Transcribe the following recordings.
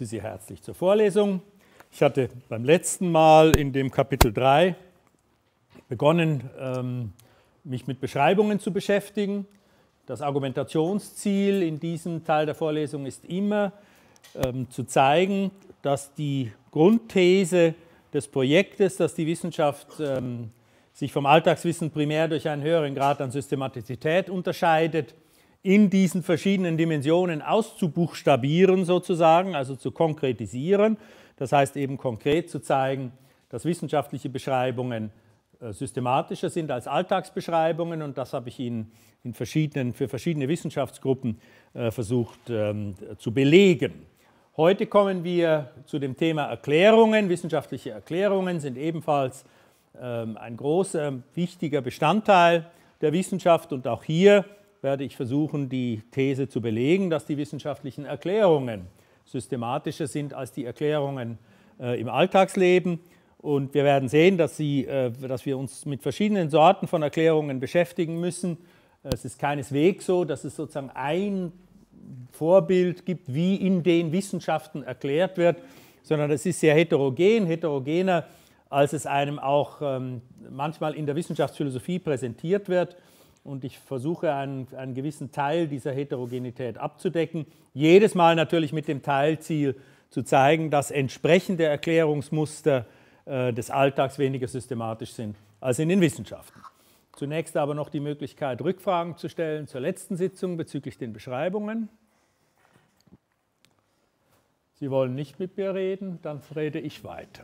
Sie herzlich zur Vorlesung. Ich hatte beim letzten Mal in dem Kapitel 3 begonnen, ähm, mich mit Beschreibungen zu beschäftigen. Das Argumentationsziel in diesem Teil der Vorlesung ist immer ähm, zu zeigen, dass die Grundthese des Projektes, dass die Wissenschaft ähm, sich vom Alltagswissen primär durch einen höheren Grad an Systematizität unterscheidet, in diesen verschiedenen Dimensionen auszubuchstabieren sozusagen, also zu konkretisieren. Das heißt eben konkret zu zeigen, dass wissenschaftliche Beschreibungen äh, systematischer sind als Alltagsbeschreibungen und das habe ich Ihnen in verschiedenen, für verschiedene Wissenschaftsgruppen äh, versucht ähm, zu belegen. Heute kommen wir zu dem Thema Erklärungen. Wissenschaftliche Erklärungen sind ebenfalls ähm, ein großer, wichtiger Bestandteil der Wissenschaft. Und auch hier werde ich versuchen, die These zu belegen, dass die wissenschaftlichen Erklärungen systematischer sind als die Erklärungen äh, im Alltagsleben. Und wir werden sehen, dass, sie, äh, dass, wir uns mit verschiedenen Sorten von Erklärungen beschäftigen müssen. Es ist keineswegs so, dass es sozusagen ein Vorbild gibt, wie in den Wissenschaften erklärt wird, sondern es ist sehr heterogen, heterogener, als es einem auch ähm, manchmal in der Wissenschaftsphilosophie präsentiert wird. Und ich versuche einen, einen gewissen Teil dieser Heterogenität abzudecken, jedes Mal natürlich mit dem Teilziel zu zeigen, dass entsprechende Erklärungsmuster äh, des Alltags weniger systematisch sind als in den Wissenschaften. Zunächst aber noch die Möglichkeit, Rückfragen zu stellen zur letzten Sitzung bezüglich den Beschreibungen. Sie wollen nicht mit mir reden, dann rede ich weiter.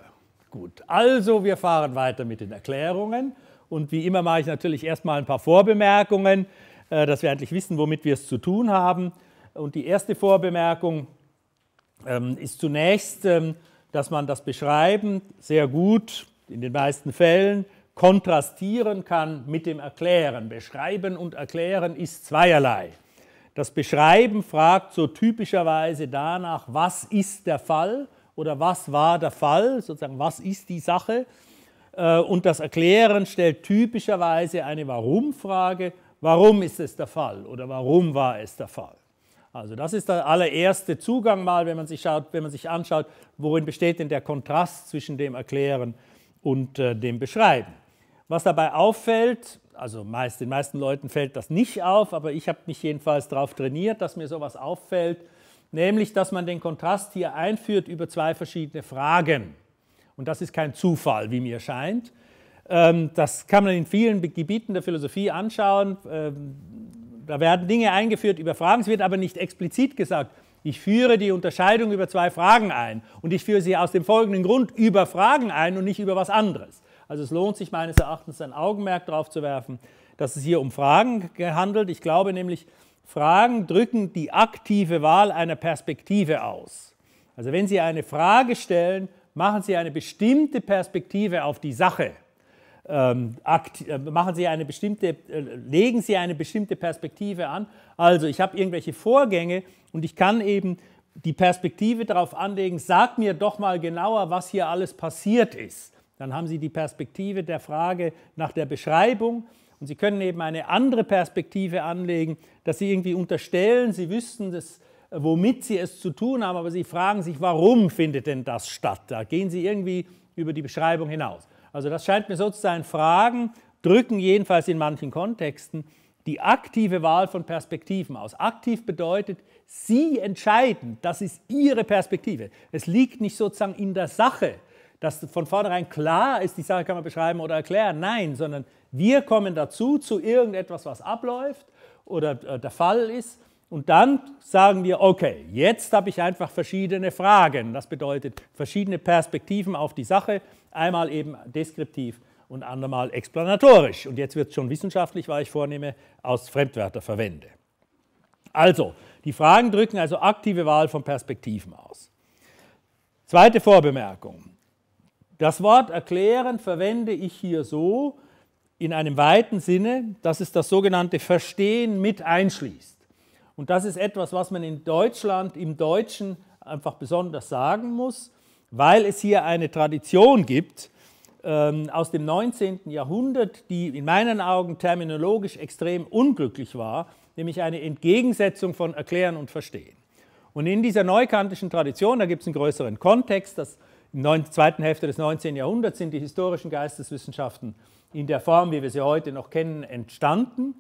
Gut, also wir fahren weiter mit den Erklärungen. Und wie immer mache ich natürlich erstmal ein paar Vorbemerkungen, äh, dass wir endlich wissen, womit wir es zu tun haben. Und die erste Vorbemerkung ähm, ist zunächst, ähm, dass man das Beschreiben sehr gut in den meisten Fällen kontrastieren kann mit dem Erklären. Beschreiben und Erklären ist zweierlei. Das Beschreiben fragt so typischerweise danach, was ist der Fall oder was war der Fall, sozusagen was ist die Sache. Äh, und das Erklären stellt typischerweise eine Warum-Frage, warum ist es der Fall oder warum war es der Fall. Also das ist der allererste Zugang mal, wenn man sich, schaut, wenn man sich anschaut, worin besteht denn der Kontrast zwischen dem Erklären und äh, dem Beschreiben. Was dabei auffällt, also meist, den meisten Leuten fällt das nicht auf, aber ich habe mich jedenfalls darauf trainiert, dass mir sowas auffällt, nämlich dass man den Kontrast hier einführt über zwei verschiedene Fragen. Und das ist kein Zufall, wie mir scheint. Ähm, das kann man in vielen Gebieten der Philosophie anschauen. Ähm, da werden Dinge eingeführt über Fragen, es wird aber nicht explizit gesagt, ich führe die Unterscheidung über zwei Fragen ein und ich führe sie aus dem folgenden Grund über Fragen ein und nicht über was anderes. Also es lohnt sich meines Erachtens ein Augenmerk darauf zu werfen, dass es hier um Fragen handelt. Ich glaube nämlich, Fragen drücken die aktive Wahl einer Perspektive aus. Also wenn Sie eine Frage stellen, machen Sie eine bestimmte Perspektive auf die Sache. Ähm, äh, machen Sie eine bestimmte, äh, legen Sie eine bestimmte Perspektive an. Also ich habe irgendwelche Vorgänge und ich kann eben die Perspektive darauf anlegen, sag mir doch mal genauer, was hier alles passiert ist. Dann haben Sie die Perspektive der Frage nach der Beschreibung und Sie können eben eine andere Perspektive anlegen, dass Sie irgendwie unterstellen, Sie wüssten, dass, äh, womit Sie es zu tun haben, aber Sie fragen sich, warum findet denn das statt? Da gehen Sie irgendwie über die Beschreibung hinaus. Also das scheint mir so zu sein, Fragen drücken jedenfalls in manchen Kontexten die aktive Wahl von Perspektiven aus. Aktiv bedeutet, Sie entscheiden, das ist Ihre Perspektive. Es liegt nicht sozusagen in der Sache, dass von vornherein klar ist, die Sache kann man beschreiben oder erklären. Nein, sondern wir kommen dazu zu irgendetwas, was abläuft oder äh, der Fall ist. Und dann sagen wir, okay, jetzt habe ich einfach verschiedene Fragen. Das bedeutet verschiedene Perspektiven auf die Sache, einmal eben deskriptiv und andermal explanatorisch. Und jetzt wird es schon wissenschaftlich, weil ich vornehme, aus Fremdwörter verwende. Also, die Fragen drücken also aktive Wahl von Perspektiven aus. Zweite Vorbemerkung. Das Wort erklären verwende ich hier so in einem weiten Sinne, dass es das sogenannte Verstehen mit einschließt. Und das ist etwas, was man in Deutschland, im Deutschen einfach besonders sagen muss, weil es hier eine Tradition gibt ähm, aus dem 19. Jahrhundert, die in meinen Augen terminologisch extrem unglücklich war, nämlich eine Entgegensetzung von Erklären und Verstehen. Und in dieser neukantischen Tradition, da gibt es einen größeren Kontext, das der zweiten Hälfte des 19. Jahrhunderts sind die historischen Geisteswissenschaften in der Form, wie wir sie heute noch kennen, entstanden.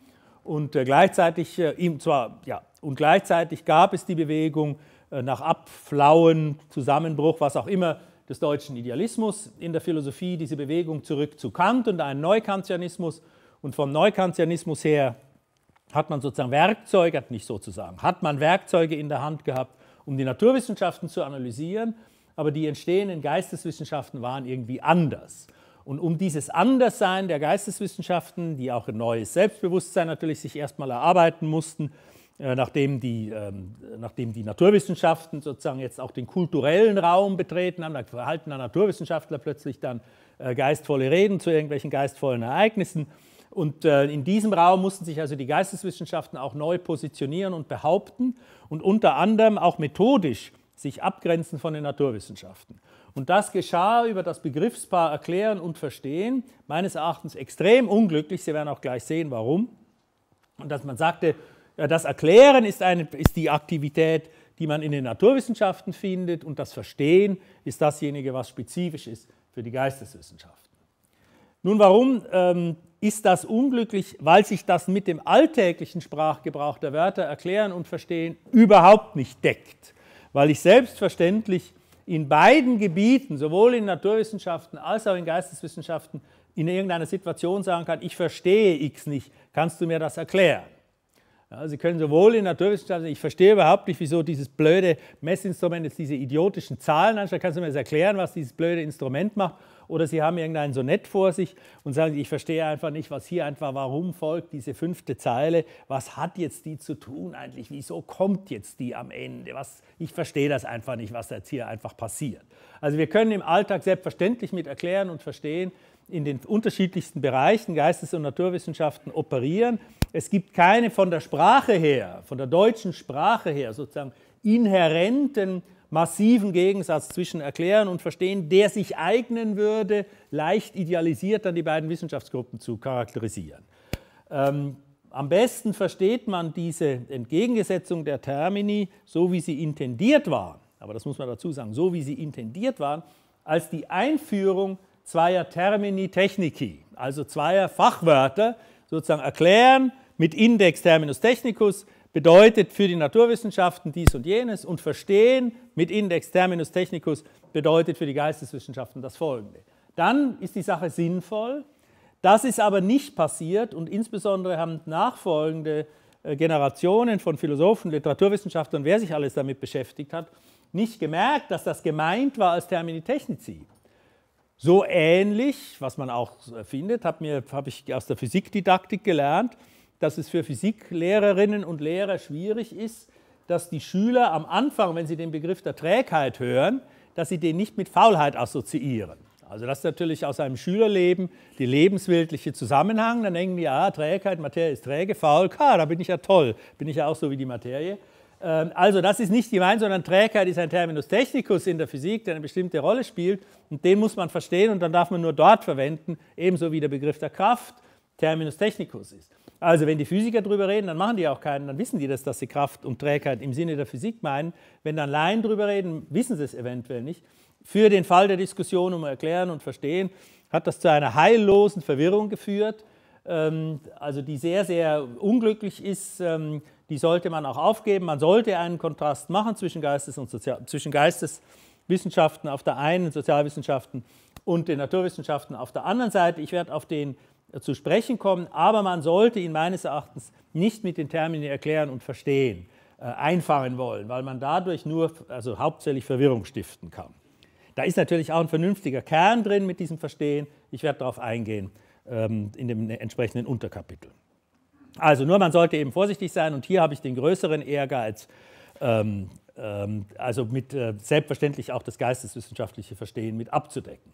Und äh, gleichzeitig, äh, zwar, ja, und gleichzeitig gab es die Bewegung äh, nach Abflauen, Zusammenbruch, was auch immer, des deutschen Idealismus in der Philosophie, diese Bewegung zurück zu Kant und einen Neukantianismus. Und vom Neukantianismus her hat man sozusagen Werkzeuge, nicht sozusagen, hat man Werkzeuge in der Hand gehabt, um die Naturwissenschaften zu analysieren aber die entstehenden Geisteswissenschaften waren irgendwie anders. Und um dieses Anderssein der Geisteswissenschaften, die auch ein neues Selbstbewusstsein natürlich sich erstmal erarbeiten mussten, äh, nachdem die, ähm, nachdem die Naturwissenschaften sozusagen jetzt auch den kulturellen Raum betreten haben, da verhalten der Naturwissenschaftler plötzlich dann äh, geistvolle Reden zu irgendwelchen geistvollen Ereignissen. Und äh, in diesem Raum mussten sich also die Geisteswissenschaften auch neu positionieren und behaupten und unter anderem auch methodisch sich abgrenzen von den Naturwissenschaften. Und das geschah über das Begriffspaar Erklären und Verstehen, meines Erachtens extrem unglücklich. Sie werden auch gleich sehen, warum. Und dass man sagte, das Erklären ist, eine, ist die Aktivität, die man in den Naturwissenschaften findet und das Verstehen ist dasjenige, was spezifisch ist für die Geisteswissenschaften. Nun, warum ähm, ist das unglücklich? Weil sich das mit dem alltäglichen Sprachgebrauch der Wörter erklären und verstehen überhaupt nicht deckt weil ich selbstverständlich in beiden Gebieten, sowohl in Naturwissenschaften als auch in Geisteswissenschaften, in irgendeiner Situation sagen kann, ich verstehe X nicht, kannst du mir das erklären? Ja, Sie können sowohl in Naturwissenschaften, ich verstehe überhaupt nicht, wieso dieses blöde Messinstrument jetzt diese idiotischen Zahlen anschaut. Kannst du mir das erklären, was dieses blöde Instrument macht? Oder Sie haben irgendein Sonett vor sich und sagen, ich verstehe einfach nicht, was hier einfach, warum folgt diese fünfte Zeile? Was hat jetzt die zu tun eigentlich? Wieso kommt jetzt die am Ende? Was, ich verstehe das einfach nicht, was jetzt hier einfach passiert. Also wir können im Alltag selbstverständlich mit erklären und verstehen, in den unterschiedlichsten Bereichen Geistes- und Naturwissenschaften operieren. Es gibt keine von der Sprache her, von der deutschen Sprache her sozusagen inhärenten, massiven Gegensatz zwischen Erklären und Verstehen, der sich eignen würde, leicht idealisiert dann die beiden Wissenschaftsgruppen zu charakterisieren. Ähm, am besten versteht man diese Entgegengesetzung der Termini, so wie sie intendiert waren, aber das muss man dazu sagen, so wie sie intendiert waren, als die Einführung zweier Termini technici, also zweier Fachwörter, sozusagen erklären mit Index Terminus technicus bedeutet für die Naturwissenschaften dies und jenes und verstehen mit Index Terminus technicus bedeutet für die Geisteswissenschaften das Folgende. Dann ist die Sache sinnvoll. Das ist aber nicht passiert und insbesondere haben nachfolgende äh, Generationen von Philosophen, Literaturwissenschaftlern, wer sich alles damit beschäftigt hat, nicht gemerkt, dass das gemeint war als Termini technici. So ähnlich, was man auch äh, findet, habe hab ich aus der Physikdidaktik gelernt, dass es für Physiklehrerinnen und Lehrer schwierig ist, dass die Schüler am Anfang, wenn sie den Begriff der Trägheit hören, dass sie den nicht mit Faulheit assoziieren. Also das ist natürlich aus einem Schülerleben die lebensweltliche Zusammenhang. Dann denken die, ah, Trägheit, Materie ist träge, faul, ah, da bin ich ja toll, bin ich ja auch so wie die Materie. Ähm, also das ist nicht gemeint, sondern Trägheit ist ein Terminus technicus in der Physik, der eine bestimmte Rolle spielt und den muss man verstehen und dann darf man nur dort verwenden, ebenso wie der Begriff der Kraft Terminus technicus ist. Also wenn die Physiker drüber reden, dann machen die auch keinen, dann wissen die das, dass sie Kraft und Trägheit im Sinne der Physik meinen. Wenn dann Laien drüber reden, wissen sie es eventuell nicht. Für den Fall der Diskussion um Erklären und Verstehen hat das zu einer heillosen Verwirrung geführt, ähm, also die sehr, sehr unglücklich ist ähm, die sollte man auch aufgeben. Man sollte einen Kontrast machen zwischen, Geistes und Sozial zwischen Geisteswissenschaften auf der einen, Sozialwissenschaften und den Naturwissenschaften auf der anderen Seite. Ich werde auf den äh, zu sprechen kommen, aber man sollte ihn meines Erachtens nicht mit den Terminen erklären und verstehen, äh, einfangen wollen, weil man dadurch nur, also hauptsächlich Verwirrung stiften kann. Da ist natürlich auch ein vernünftiger Kern drin mit diesem Verstehen. Ich werde darauf eingehen ähm, in dem ne-, entsprechenden Unterkapitel. Also nur man sollte eben vorsichtig sein und hier habe ich den größeren Ehrgeiz, ähm, ähm, also mit äh, selbstverständlich auch das geisteswissenschaftliche Verstehen mit abzudecken.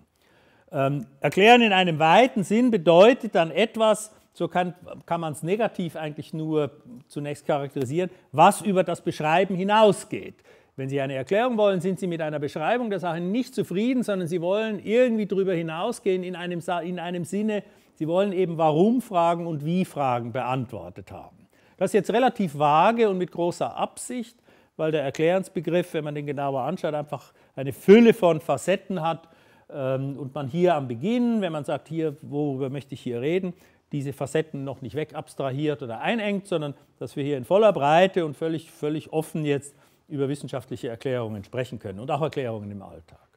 Ähm, erklären in einem weiten Sinn bedeutet dann etwas, so kann, kann man es negativ eigentlich nur zunächst charakterisieren, was über das Beschreiben hinausgeht. Wenn Sie eine Erklärung wollen, sind Sie mit einer Beschreibung der Sache nicht zufrieden, sondern Sie wollen irgendwie darüber hinausgehen in einem, in einem Sinne, Sie wollen eben Warum-Fragen und Wie-Fragen beantwortet haben. Das ist jetzt relativ vage und mit großer Absicht, weil der Erklärensbegriff, wenn man den genauer anschaut, einfach eine Fülle von Facetten hat ähm, und man hier am Beginn, wenn man sagt, hier, worüber möchte ich hier reden, diese Facetten noch nicht wegabstrahiert oder einengt, sondern dass wir hier in voller Breite und völlig, völlig offen jetzt über wissenschaftliche Erklärungen sprechen können und auch Erklärungen im Alltag.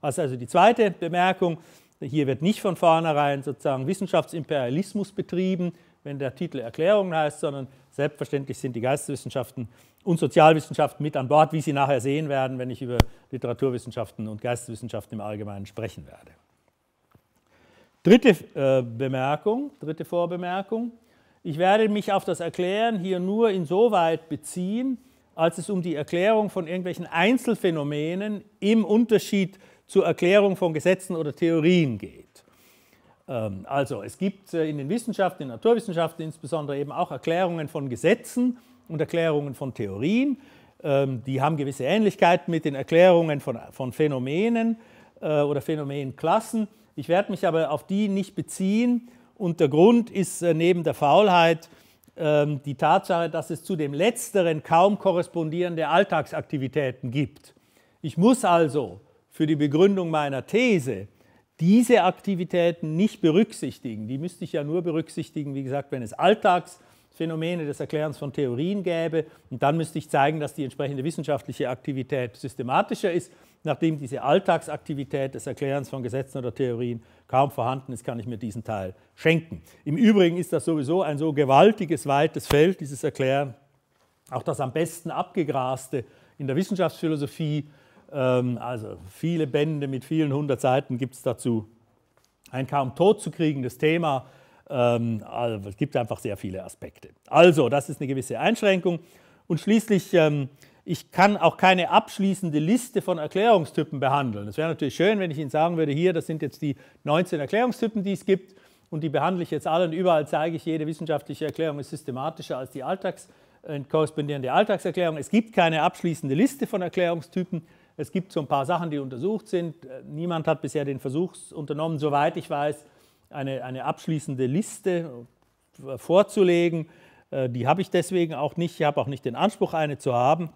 also die zweite Bemerkung, hier wird nicht von vornherein sozusagen Wissenschaftsimperialismus betrieben, wenn der Titel Erklärungen heißt, sondern selbstverständlich sind die Geisteswissenschaften und Sozialwissenschaften mit an Bord, wie Sie nachher sehen werden, wenn ich über Literaturwissenschaften und Geisteswissenschaften im Allgemeinen sprechen werde. Dritte äh, Bemerkung, dritte Vorbemerkung. Ich werde mich auf das Erklären hier nur insoweit beziehen, als es um die Erklärung von irgendwelchen Einzelfänomenen im Unterschied zu zur Erklärung von Gesetzen oder Theorien geht. Ähm, also es gibt äh, in den Wissenschaften, in Naturwissenschaften insbesondere eben auch Erklärungen von Gesetzen und Erklärungen von Theorien. Ähm, die haben gewisse Ähnlichkeiten mit den Erklärungen von Phänomenen äh, oder Phänomenklassen. Ich werde mich aber auf die nicht beziehen und der Grund ist äh, neben der Faulheit ähm, die Tatsache, dass es zu dem letzteren kaum korrespondierende Alltagsaktivitäten gibt. Ich muss also für die Begründung meiner These diese Aktivitäten nicht berücksichtigen. Die müsste ich ja nur berücksichtigen, wie gesagt, wenn es Alltagsphänomene des Erklärens von Theorien gäbe. Und dann müsste ich zeigen, dass die entsprechende wissenschaftliche Aktivität systematischer ist. Nachdem diese Alltagsaktivität des Erklärens von Gesetzen oder Theorien kaum vorhanden ist, kann ich mir diesen Teil schenken. Im Übrigen ist das sowieso ein so gewaltiges, weites Feld, dieses Erklären. Auch das am besten abgegraste in der Wissenschaftsphilosophie ähm, also viele Bände mit vielen hundert Seiten gibt es dazu. Ein kaum tot zu kriegendes Thema. Ähm, also es gibt einfach sehr viele Aspekte. Also, das ist eine gewisse Einschränkung. Und schließlich, ähm, ich kann auch keine abschließende Liste von Erklärungstypen behandeln. Es wäre natürlich schön, wenn ich Ihnen sagen würde, hier, das sind jetzt die 19 Erklärungstypen, die es gibt. Und die behandle ich jetzt alle und überall zeige ich, jede wissenschaftliche Erklärung ist systematischer als die Alltags äh, korrespondierende Alltagserklärung. Es gibt keine abschließende Liste von Erklärungstypen. Es gibt so ein paar Sachen, die untersucht sind. Äh, niemand hat bisher den Versuch unternommen, soweit ich weiß, eine, eine abschließende Liste äh, vorzulegen. Äh, die habe ich deswegen auch nicht. Ich habe auch nicht den Anspruch, eine zu haben.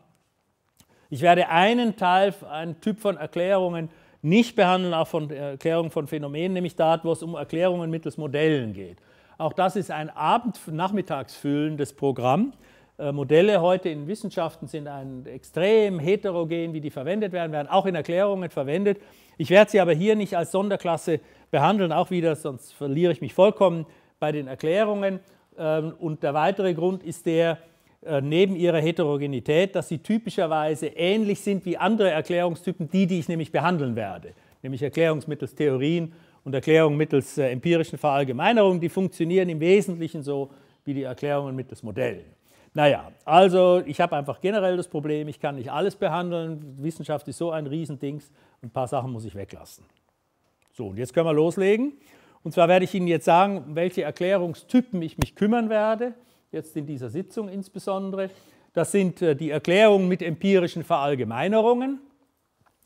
Ich werde einen Teil, einen Typ von Erklärungen nicht behandeln, auch von Erklärungen von Phänomenen, nämlich da, wo es um Erklärungen mittels Modellen geht. Auch das ist ein Abend-Nachmittagsfüllendes Programm. Äh, Modelle heute in Wissenschaften sind ein extrem heterogen, wie die verwendet werden, werden auch in Erklärungen verwendet. Ich werde sie aber hier nicht als Sonderklasse behandeln, auch wieder, sonst verliere ich mich vollkommen bei den Erklärungen. Ähm, und der weitere Grund ist der, äh, neben ihrer Heterogenität, dass sie typischerweise ähnlich sind wie andere Erklärungstypen, die, die ich nämlich behandeln werde, nämlich Erklärungsmittelstheorien und Erklärungen mittels äh, empirischen Verallgemeinerungen, die funktionieren im Wesentlichen so wie die Erklärungen mittels Modellen. Naja, also ich habe einfach generell das Problem, ich kann nicht alles behandeln. Wissenschaft ist so ein Riesendings ein paar Sachen muss ich weglassen. So, und jetzt können wir loslegen. Und zwar werde ich Ihnen jetzt sagen, welche Erklärungstypen ich mich kümmern werde, jetzt in dieser Sitzung insbesondere. Das sind äh, die Erklärungen mit empirischen Verallgemeinerungen.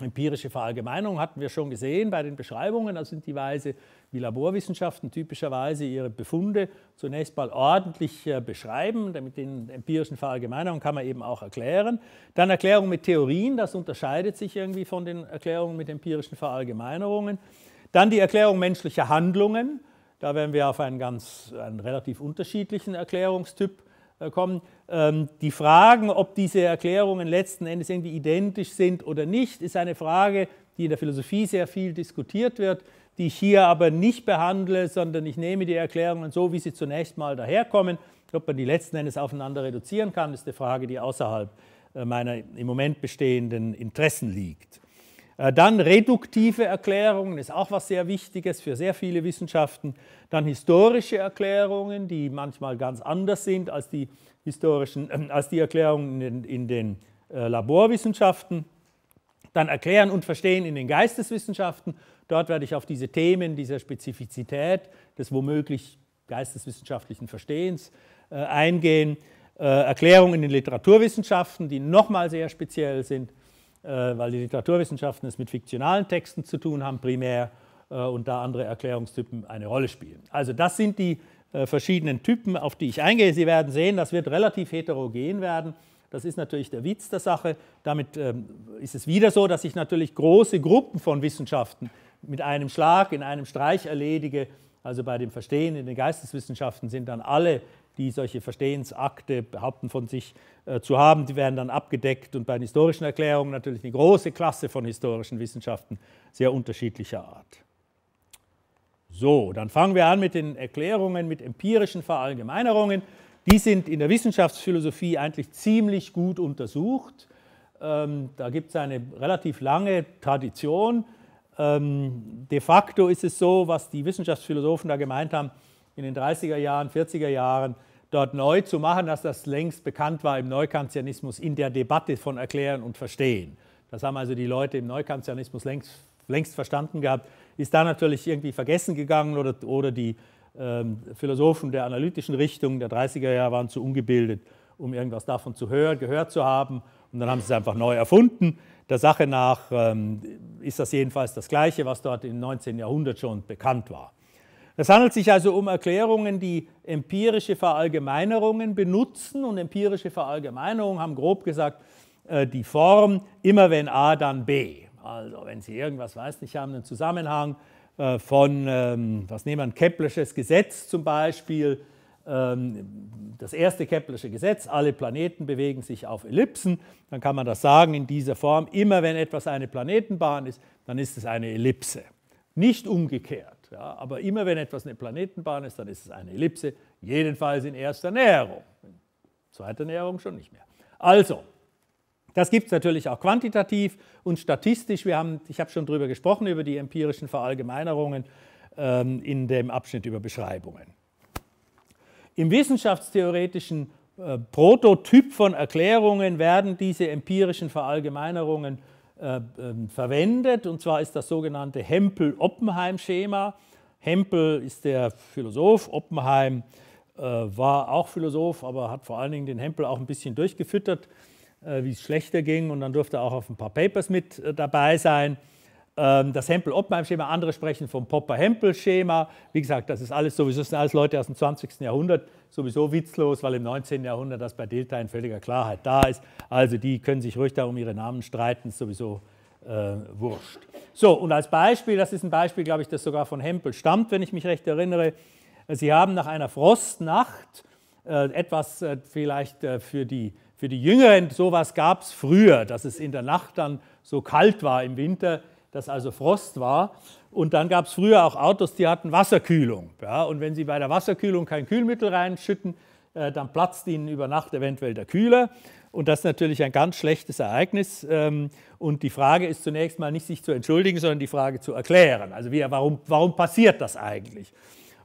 Empirische Verallgemeinerungen hatten wir schon gesehen bei den Beschreibungen, das sind die Weise, wie Laborwissenschaften typischerweise ihre Befunde zunächst mal ordentlich äh, beschreiben, damit den empirischen Verallgemeinerungen kann man eben auch erklären. Dann Erklärung mit Theorien, das unterscheidet sich irgendwie von den Erklärungen mit empirischen Verallgemeinerungen. Dann die Erklärung menschlicher Handlungen, da werden wir auf einen ganz einen relativ unterschiedlichen Erklärungstyp äh, kommen. Ähm, die Fragen, ob diese Erklärungen letzten Endes irgendwie identisch sind oder nicht, ist eine Frage, die in der Philosophie sehr viel diskutiert wird die ich hier aber nicht behandle, sondern ich nehme die Erklärungen so, wie sie zunächst mal daherkommen. Ob man die letzten Endes aufeinander reduzieren kann, ist eine Frage, die außerhalb äh, meiner im Moment bestehenden Interessen liegt. Äh, dann reduktive Erklärungen ist auch was sehr Wichtiges für sehr viele Wissenschaften. Dann historische Erklärungen, die manchmal ganz anders sind als die, historischen, äh, als die Erklärungen in, in den Laborwissenschaften. Dann Erklären und Verstehen in den Geisteswissenschaften Dort werde ich auf diese Themen dieser Spezifizität, des womöglich geisteswissenschaftlichen Verstehens äh, eingehen. Äh, Erklärungen in den Literaturwissenschaften, die nochmal sehr speziell sind, äh, weil die Literaturwissenschaften es mit fiktionalen Texten zu tun haben, primär, äh, und da andere Erklärungstypen eine Rolle spielen. Also das sind die äh, verschiedenen Typen, auf die ich eingehe. Sie werden sehen, das wird relativ heterogen werden. Das ist natürlich der Witz der Sache. Damit ähm, ist es wieder so, dass ich natürlich große Gruppen von Wissenschaften mit einem Schlag, in einem Streich erledige. Also bei dem Verstehen in den Geisteswissenschaften sind dann alle, die solche Verstehensakte behaupten von sich äh, zu haben, die werden dann abgedeckt und bei den historischen Erklärungen natürlich eine große Klasse von historischen Wissenschaften sehr unterschiedlicher Art. So, dann fangen wir an mit den Erklärungen, mit empirischen Verallgemeinerungen. Die sind in der Wissenschaftsphilosophie eigentlich ziemlich gut untersucht. Ähm, da gibt es eine relativ lange Tradition ähm, de facto ist es so, was die Wissenschaftsphilosophen da gemeint haben, in den 30er Jahren, 40er Jahren dort neu zu machen, dass das längst bekannt war im Neukantianismus in der Debatte von Erklären und Verstehen. Das haben also die Leute im Neukantianismus längst, längst verstanden gehabt, ist da natürlich irgendwie vergessen gegangen oder, oder die ähm, Philosophen der analytischen Richtung der 30er Jahre waren zu ungebildet, um irgendwas davon zu hören, gehört zu haben und dann haben sie es einfach neu erfunden. Der Sache nach ähm, ist das jedenfalls das Gleiche, was dort im 19. Jahrhundert schon bekannt war. Es handelt sich also um Erklärungen, die empirische Verallgemeinerungen benutzen. Und empirische Verallgemeinerungen haben grob gesagt äh, die Form, immer wenn A, dann B. Also wenn Sie irgendwas, weiß nicht, haben einen Zusammenhang äh, von, ähm, was nehmen wir, ein Keplersches Gesetz zum Beispiel, ähm, das erste Keplersche Gesetz, alle Planeten bewegen sich auf Ellipsen, dann kann man das sagen in dieser Form, immer wenn etwas eine Planetenbahn ist, dann ist es eine Ellipse. Nicht umgekehrt, ja, aber immer wenn etwas eine Planetenbahn ist, dann ist es eine Ellipse, jedenfalls in erster Näherung. In zweiter Näherung schon nicht mehr. Also, das gibt es natürlich auch quantitativ und statistisch. Wir haben, ich habe schon darüber gesprochen, über die empirischen Verallgemeinerungen ähm, in dem Abschnitt über Beschreibungen. Im wissenschaftstheoretischen äh, Prototyp von Erklärungen werden diese empirischen Verallgemeinerungen äh, äh, verwendet. Und zwar ist das sogenannte Hempel-Oppenheim-Schema. Hempel ist der Philosoph, Oppenheim äh, war auch Philosoph, aber hat vor allen Dingen den Hempel auch ein bisschen durchgefüttert, äh, wie es schlechter ging. Und dann durfte er auch auf ein paar Papers mit äh, dabei sein. Ähm, das Hempel-Oppenheim-Schema, andere sprechen vom Popper-Hempel-Schema. Wie gesagt, das ist alles sowieso, das sind alles Leute aus dem 20. Jahrhundert, sowieso witzlos, weil im 19. Jahrhundert das bei Delta in völliger Klarheit da ist. Also die können sich ruhig darum ihre Namen streiten, ist sowieso äh, wurscht. So, und als Beispiel, das ist ein Beispiel, glaube ich, das sogar von Hempel stammt, wenn ich mich recht erinnere. Sie haben nach einer Frostnacht äh, etwas äh, vielleicht äh, für die für die Jüngeren, sowas gab es früher, dass es in der Nacht dann so kalt war im Winter, dass also Frost war. Und dann gab es früher auch Autos, die hatten Wasserkühlung. Ja, und wenn Sie bei der Wasserkühlung kein Kühlmittel reinschütten, äh, dann platzt Ihnen über Nacht eventuell der Kühler. Und das ist natürlich ein ganz schlechtes Ereignis. Ähm, und die Frage ist zunächst mal nicht, sich zu entschuldigen, sondern die Frage zu erklären. Also wie, warum, warum passiert das eigentlich?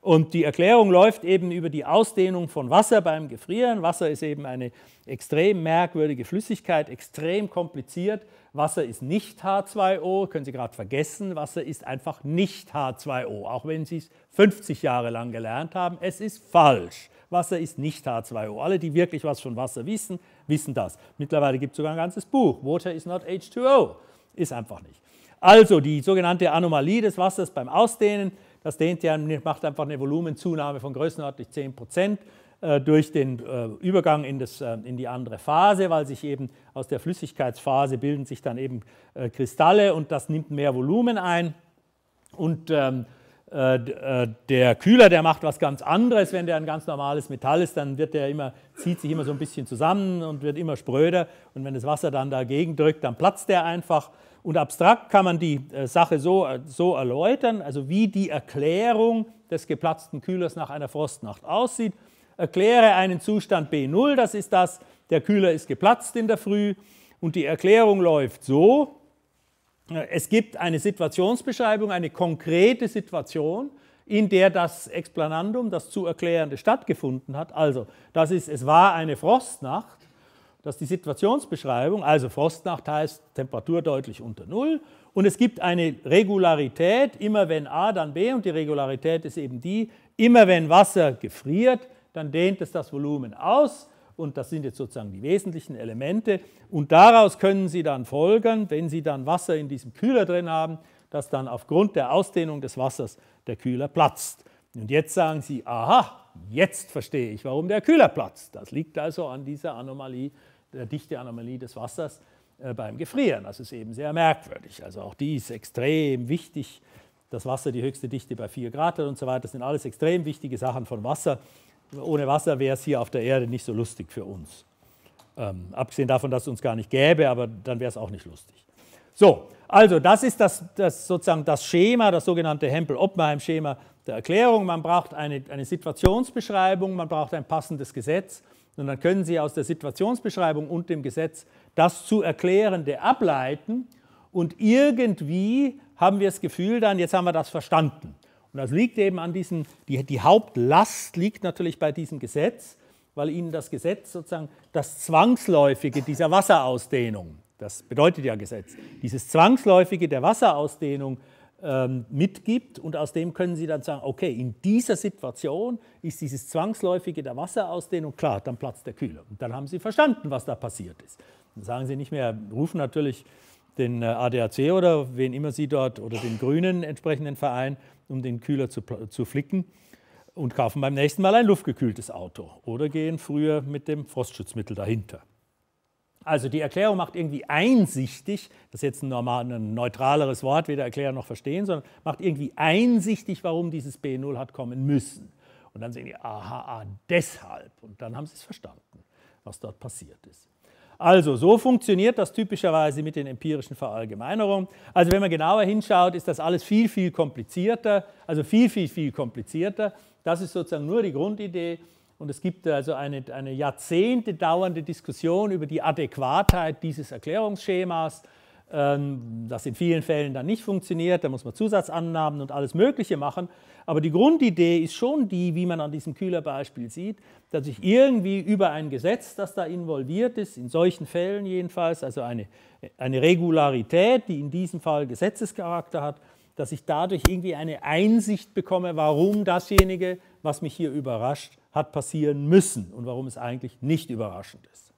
Und die Erklärung läuft eben über die Ausdehnung von Wasser beim Gefrieren. Wasser ist eben eine extrem merkwürdige Flüssigkeit, extrem kompliziert Wasser ist nicht H2O, können Sie gerade vergessen, Wasser ist einfach nicht H2O, auch wenn Sie es 50 Jahre lang gelernt haben, es ist falsch. Wasser ist nicht H2O. Alle, die wirklich was von Wasser wissen, wissen das. Mittlerweile gibt es sogar ein ganzes Buch, Water is not H2O, ist einfach nicht. Also die sogenannte Anomalie des Wassers beim Ausdehnen, das dehnt ja, macht einfach eine Volumenzunahme von größenordentlich 10 Prozent. Äh, durch den äh, Übergang in, das, äh, in die andere Phase, weil sich eben aus der Flüssigkeitsphase bilden sich dann eben Kristalle und das nimmt mehr Volumen ein. Und ähm, der Kühler, der macht was ganz anderes. Wenn der ein ganz normales Metall ist, dann wird der immer, zieht sich immer so ein bisschen zusammen und wird immer spröder. Und wenn das Wasser dann dagegen drückt, dann platzt der einfach. Und abstrakt kann man die Sache so, so erläutern, also wie die Erklärung des geplatzten Kühlers nach einer Frostnacht aussieht erkläre einen Zustand B0, das ist das, der Kühler ist geplatzt in der Früh und die Erklärung läuft so, es gibt eine Situationsbeschreibung, eine konkrete Situation, in der das Explanandum, das zu erklärende, stattgefunden hat. Also, das ist, es war eine Frostnacht, das ist die Situationsbeschreibung, also Frostnacht heißt Temperatur deutlich unter Null und es gibt eine Regularität, immer wenn A, dann B und die Regularität ist eben die, immer wenn Wasser gefriert, dann dehnt es das Volumen aus und das sind jetzt sozusagen die wesentlichen Elemente und daraus können Sie dann folgern, wenn Sie dann Wasser in diesem Kühler drin haben, dass dann aufgrund der Ausdehnung des Wassers der Kühler platzt. Und jetzt sagen Sie, aha, jetzt verstehe ich, warum der Kühler platzt. Das liegt also an dieser Anomalie, der Dichteanomalie des Wassers äh, beim Gefrieren. Das ist eben sehr merkwürdig. Also auch die ist extrem wichtig. Das Wasser, die höchste Dichte bei 4 Grad hat und so weiter, das sind alles extrem wichtige Sachen von Wasser ohne Wasser wäre es hier auf der Erde nicht so lustig für uns. Ähm, abgesehen davon, dass es uns gar nicht gäbe, aber dann wäre es auch nicht lustig. So, also das ist das, das sozusagen das Schema, das sogenannte Hempel-Oppenheim-Schema der Erklärung. Man braucht eine, eine Situationsbeschreibung, man braucht ein passendes Gesetz und dann können Sie aus der Situationsbeschreibung und dem Gesetz das zu Erklärende ableiten und irgendwie haben wir das Gefühl dann, jetzt haben wir das verstanden. Und das liegt eben an diesen, die, die Hauptlast liegt natürlich bei diesem Gesetz, weil ihnen das Gesetz sozusagen das Zwangsläufige dieser Wasserausdehnung, das bedeutet ja Gesetz, dieses Zwangsläufige der Wasserausdehnung ähm, mitgibt und aus dem können sie dann sagen, okay, in dieser Situation ist dieses Zwangsläufige der Wasserausdehnung klar, dann platzt der Kühler. Und dann haben sie verstanden, was da passiert ist. Dann sagen sie nicht mehr, rufen natürlich den äh, ADAC oder wen immer sie dort oder den Grünen entsprechenden Verein um den Kühler zu, zu flicken und kaufen beim nächsten Mal ein luftgekühltes Auto oder gehen früher mit dem Frostschutzmittel dahinter. Also die Erklärung macht irgendwie einsichtig, das ist jetzt ein, normal, ein neutraleres Wort, weder erklären noch verstehen, sondern macht irgendwie einsichtig, warum dieses B0 hat kommen müssen. Und dann sehen die, aha, ah, deshalb. Und dann haben sie es verstanden, was dort passiert ist. Also, so funktioniert das typischerweise mit den empirischen Verallgemeinerungen. Also, wenn man genauer hinschaut, ist das alles viel, viel komplizierter, also viel, viel, viel komplizierter. Das ist sozusagen nur die Grundidee. Und es gibt also eine, eine Jahrzehnte dauernde Diskussion über die Adäquatheit dieses Erklärungsschemas. Ähm, das in vielen Fällen dann nicht funktioniert, da muss man Zusatzannahmen und alles Mögliche machen. Aber die Grundidee ist schon die, wie man an diesem Kühlerbeispiel sieht, dass ich irgendwie über ein Gesetz, das da involviert ist, in solchen Fällen jedenfalls, also eine, eine Regularität, die in diesem Fall Gesetzescharakter hat, dass ich dadurch irgendwie eine Einsicht bekomme, warum dasjenige, was mich hier überrascht, hat passieren müssen und warum es eigentlich nicht überraschend ist.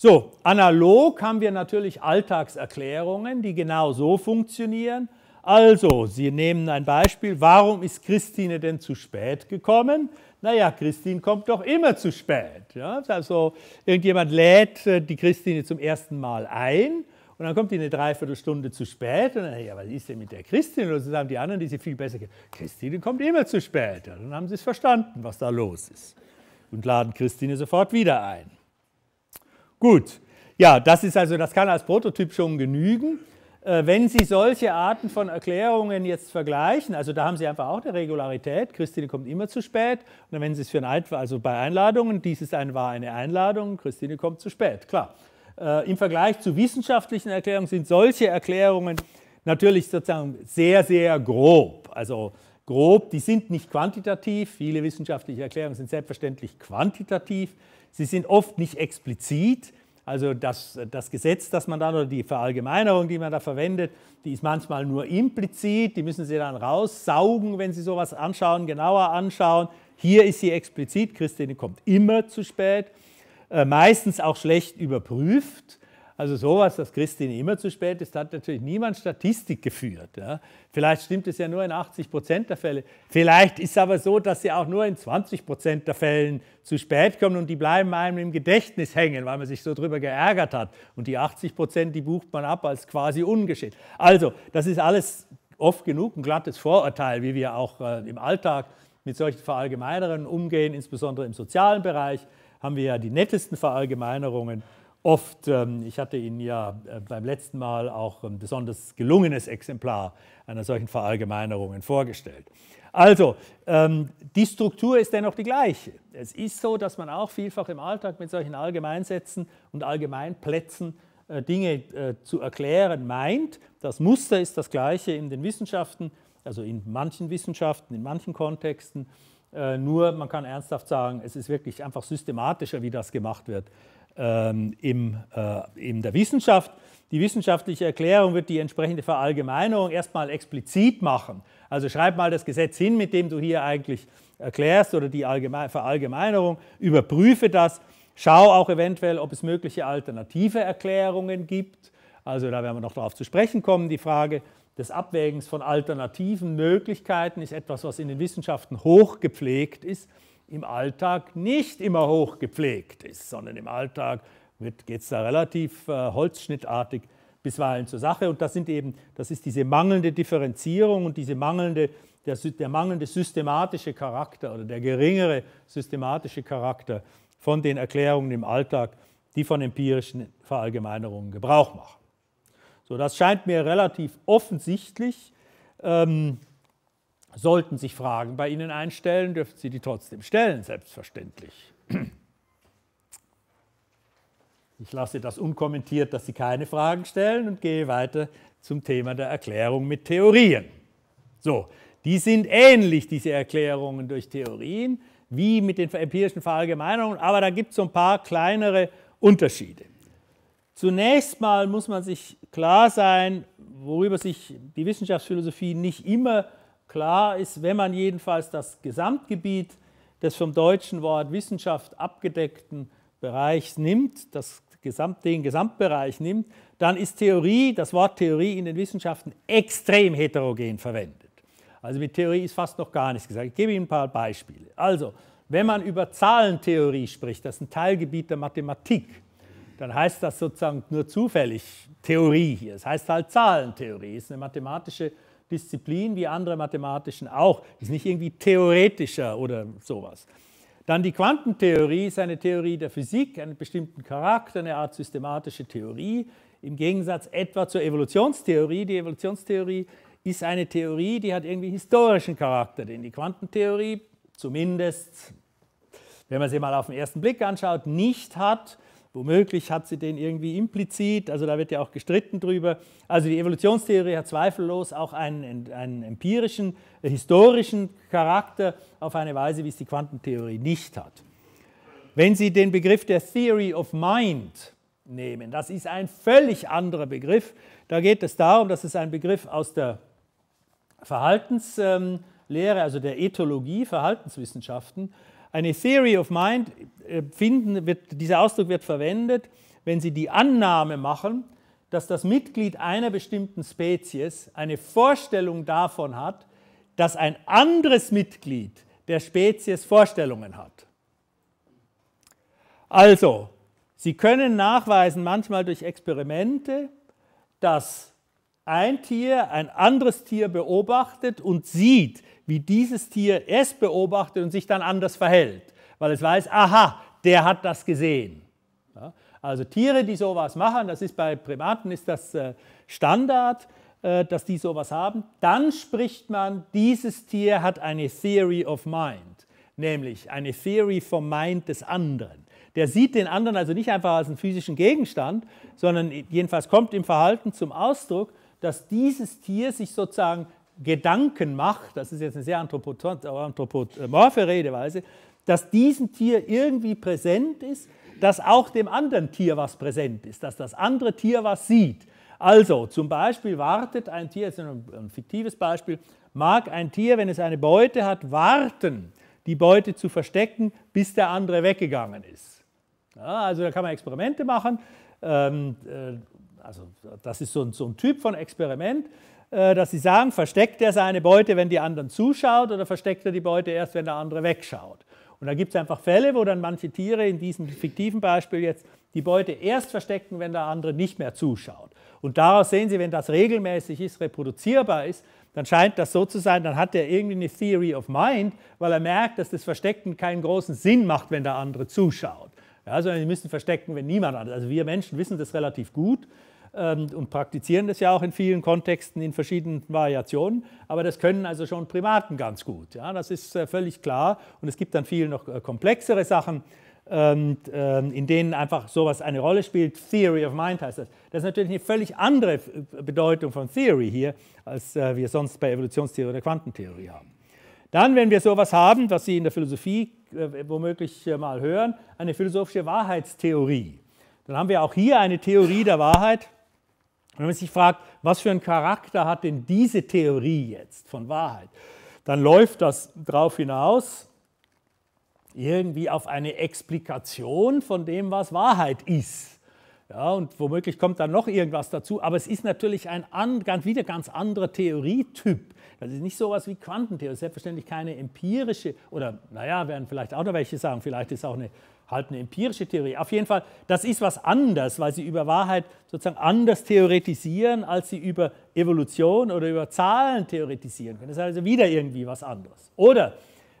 So, analog haben wir natürlich Alltagserklärungen, die genau so funktionieren. Also, Sie nehmen ein Beispiel. Warum ist Christine denn zu spät gekommen? Naja, Christine kommt doch immer zu spät. Ja? Also, irgendjemand lädt äh, die Christine zum ersten Mal ein und dann kommt die eine Dreiviertelstunde zu spät. Und dann, ja, was ist denn mit der Christine? Und dann sagen die anderen, die sie viel besser kennen, Christine kommt immer zu spät. Ja, dann haben sie es verstanden, was da los ist. Und laden Christine sofort wieder ein. Gut, ja, das ist also, das kann als Prototyp schon genügen. Äh, wenn Sie solche Arten von Erklärungen jetzt vergleichen, also da haben Sie einfach auch eine Regularität, Christine kommt immer zu spät, und wenn Sie es für ein, also bei Einladungen, dieses ein, war eine Einladung, Christine kommt zu spät, klar. Äh, Im Vergleich zu wissenschaftlichen Erklärungen sind solche Erklärungen natürlich sozusagen sehr, sehr grob. Also grob, die sind nicht quantitativ, viele wissenschaftliche Erklärungen sind selbstverständlich quantitativ, Sie sind oft nicht explizit. Also das, das Gesetz, das man dann oder die Verallgemeinerung, die man da verwendet, die ist manchmal nur implizit. Die müssen Sie dann raussaugen, wenn Sie sowas anschauen, genauer anschauen. Hier ist sie explizit. Christine kommt immer zu spät. Äh, meistens auch schlecht überprüft. Also sowas, dass Christine immer zu spät ist, hat natürlich niemand Statistik geführt. Ja. Vielleicht stimmt es ja nur in 80 Prozent der Fälle. Vielleicht ist es aber so, dass sie auch nur in 20 Prozent der Fällen zu spät kommen und die bleiben einem im Gedächtnis hängen, weil man sich so drüber geärgert hat. Und die 80 Prozent, die bucht man ab als quasi ungeschehen. Also das ist alles oft genug ein glattes Vorurteil, wie wir auch äh, im Alltag mit solchen Verallgemeinerungen umgehen, insbesondere im sozialen Bereich haben wir ja die nettesten Verallgemeinerungen oft, ähm, ich hatte Ihnen ja äh, beim letzten Mal auch ein ähm, besonders gelungenes Exemplar einer solchen Verallgemeinerung vorgestellt. Also, ähm, die Struktur ist dennoch die gleiche. Es ist so, dass man auch vielfach im Alltag mit solchen Allgemeinsätzen und Allgemeinplätzen äh, Dinge äh, zu erklären meint. Das Muster ist das gleiche in den Wissenschaften, also in manchen Wissenschaften, in manchen Kontexten. Nur man kann ernsthaft sagen, es ist wirklich einfach systematischer, wie das gemacht wird ähm, im, äh, in der Wissenschaft. Die wissenschaftliche Erklärung wird die entsprechende Verallgemeinerung erstmal explizit machen. Also schreib mal das Gesetz hin, mit dem du hier eigentlich erklärst oder die Allgeme Verallgemeinerung, überprüfe das, schau auch eventuell, ob es mögliche alternative Erklärungen gibt. Also da werden wir noch darauf zu sprechen kommen. Die Frage des Abwägens von alternativen Möglichkeiten ist etwas, was in den Wissenschaften hoch gepflegt ist im Alltag nicht immer hoch gepflegt ist, sondern im Alltag geht es da relativ äh, holzschnittartig bisweilen zur Sache. Und das, sind eben, das ist diese mangelnde Differenzierung und diese mangelnde, der, der mangelnde systematische Charakter oder der geringere systematische Charakter von den Erklärungen im Alltag, die von empirischen Verallgemeinerungen Gebrauch machen. So, das scheint mir relativ offensichtlich. Ähm, Sollten sich Fragen bei Ihnen einstellen, dürfen Sie die trotzdem stellen, selbstverständlich. Ich lasse das unkommentiert, dass Sie keine Fragen stellen und gehe weiter zum Thema der Erklärung mit Theorien. So, die sind ähnlich, diese Erklärungen durch Theorien, wie mit den empirischen Verallgemeinerungen, aber da gibt es so ein paar kleinere Unterschiede. Zunächst mal muss man sich klar sein, worüber sich die Wissenschaftsphilosophie nicht immer Klar ist, wenn man jedenfalls das Gesamtgebiet des vom deutschen Wort Wissenschaft abgedeckten Bereichs nimmt, das Gesamt, den Gesamtbereich nimmt, dann ist Theorie, das Wort Theorie in den Wissenschaften extrem heterogen verwendet. Also mit Theorie ist fast noch gar nichts gesagt. Ich gebe Ihnen ein paar Beispiele. Also, wenn man über Zahlentheorie spricht, das ist ein Teilgebiet der Mathematik, dann heißt das sozusagen nur zufällig Theorie hier. Es das heißt halt Zahlentheorie, ist eine mathematische Theorie Disziplin wie andere mathematischen auch. Ist nicht irgendwie theoretischer oder sowas. Dann die Quantentheorie ist eine Theorie der Physik, einen bestimmten Charakter, eine Art systematische Theorie. Im Gegensatz etwa zur Evolutionstheorie. Die Evolutionstheorie ist eine Theorie, die hat irgendwie historischen Charakter, den die Quantentheorie zumindest, wenn man sie mal auf den ersten Blick anschaut, nicht hat. Womöglich hat sie den irgendwie implizit, also da wird ja auch gestritten drüber. Also die Evolutionstheorie hat zweifellos auch einen, einen empirischen, äh, historischen Charakter auf eine Weise, wie es die Quantentheorie nicht hat. Wenn Sie den Begriff der Theory of Mind nehmen, das ist ein völlig anderer Begriff. Da geht es darum, dass es ein Begriff aus der Verhaltenslehre, also der Ethologie, Verhaltenswissenschaften, eine Theory of Mind äh, finden, wird, dieser Ausdruck wird verwendet, wenn Sie die Annahme machen, dass das Mitglied einer bestimmten Spezies eine Vorstellung davon hat, dass ein anderes Mitglied der Spezies Vorstellungen hat. Also, Sie können nachweisen, manchmal durch Experimente, dass ein Tier ein anderes Tier beobachtet und sieht, wie dieses Tier es beobachtet und sich dann anders verhält, weil es weiß, aha, der hat das gesehen. Ja, also Tiere, die sowas machen, das ist bei Primaten ist das äh, Standard, äh, dass die sowas haben, dann spricht man, dieses Tier hat eine Theory of Mind, nämlich eine Theory vom Mind des anderen. Der sieht den anderen also nicht einfach als einen physischen Gegenstand, sondern jedenfalls kommt im Verhalten zum Ausdruck, dass dieses Tier sich sozusagen Gedanken macht, das ist jetzt eine sehr anthropomorphe Redeweise, dass diesem Tier irgendwie präsent ist, dass auch dem anderen Tier was präsent ist, dass das andere Tier was sieht. Also zum Beispiel wartet ein Tier, jetzt ein fiktives Beispiel, mag ein Tier, wenn es eine Beute hat, warten, die Beute zu verstecken, bis der andere weggegangen ist. Ja, also da kann man Experimente machen. Ähm, äh, also das ist so ein, so ein Typ von Experiment. Äh, dass sie sagen, versteckt er seine Beute, wenn die anderen zuschaut oder versteckt er die Beute erst, wenn der andere wegschaut. Und da gibt es einfach Fälle, wo dann manche Tiere in diesem fiktiven Beispiel jetzt die Beute erst verstecken, wenn der andere nicht mehr zuschaut. Und daraus sehen Sie, wenn das regelmäßig ist, reproduzierbar ist, dann scheint das so zu sein, dann hat er irgendwie eine Theory of Mind, weil er merkt, dass das Verstecken keinen großen Sinn macht, wenn der andere zuschaut. Ja, sondern sie müssen verstecken, wenn niemand anders. Also wir Menschen wissen das relativ gut. Ähm, und praktizieren das ja auch in vielen Kontexten in verschiedenen Variationen. Aber das können also schon Primaten ganz gut. Ja, das ist äh, völlig klar. Und es gibt dann viel noch äh, komplexere Sachen, ähm, ähm, in denen einfach sowas eine Rolle spielt. Theory of Mind heißt das. Das ist natürlich eine völlig andere äh, Bedeutung von Theory hier, als wir sonst bei Evolutionstheorie oder Quantentheorie haben. Dann, wenn wir sowas haben, was Sie in der Philosophie womöglich mal hören, eine philosophische Wahrheitstheorie, dann haben wir auch hier eine Theorie der Wahrheit, wenn man sich fragt, was für einen Charakter hat denn diese Theorie jetzt von Wahrheit, dann läuft das darauf hinaus, irgendwie auf eine Explikation von dem, was Wahrheit ist. Ja, und womöglich kommt dann noch irgendwas dazu, aber es ist natürlich ein an, ganz, wieder ganz anderer Theorietyp. Das ist nicht so etwas wie Quantentheorie, selbstverständlich keine empirische, oder naja, werden vielleicht auch noch welche sagen, vielleicht ist auch eine halt eine empirische Theorie. Auf jeden Fall, das ist was anderes, weil sie über Wahrheit sozusagen anders theoretisieren, als sie über Evolution oder über Zahlen theoretisieren können. Das ist also wieder irgendwie was anderes. Oder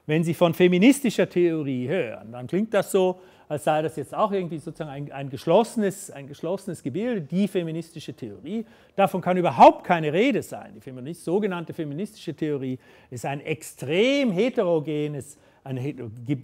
wenn Sie von feministischer Theorie hören, dann klingt das so, als sei das jetzt auch irgendwie sozusagen ein, ein, geschlossenes, ein geschlossenes Gebilde, die feministische Theorie. Davon kann überhaupt keine Rede sein. Die Feminist, sogenannte feministische Theorie ist ein extrem heterogenes ein,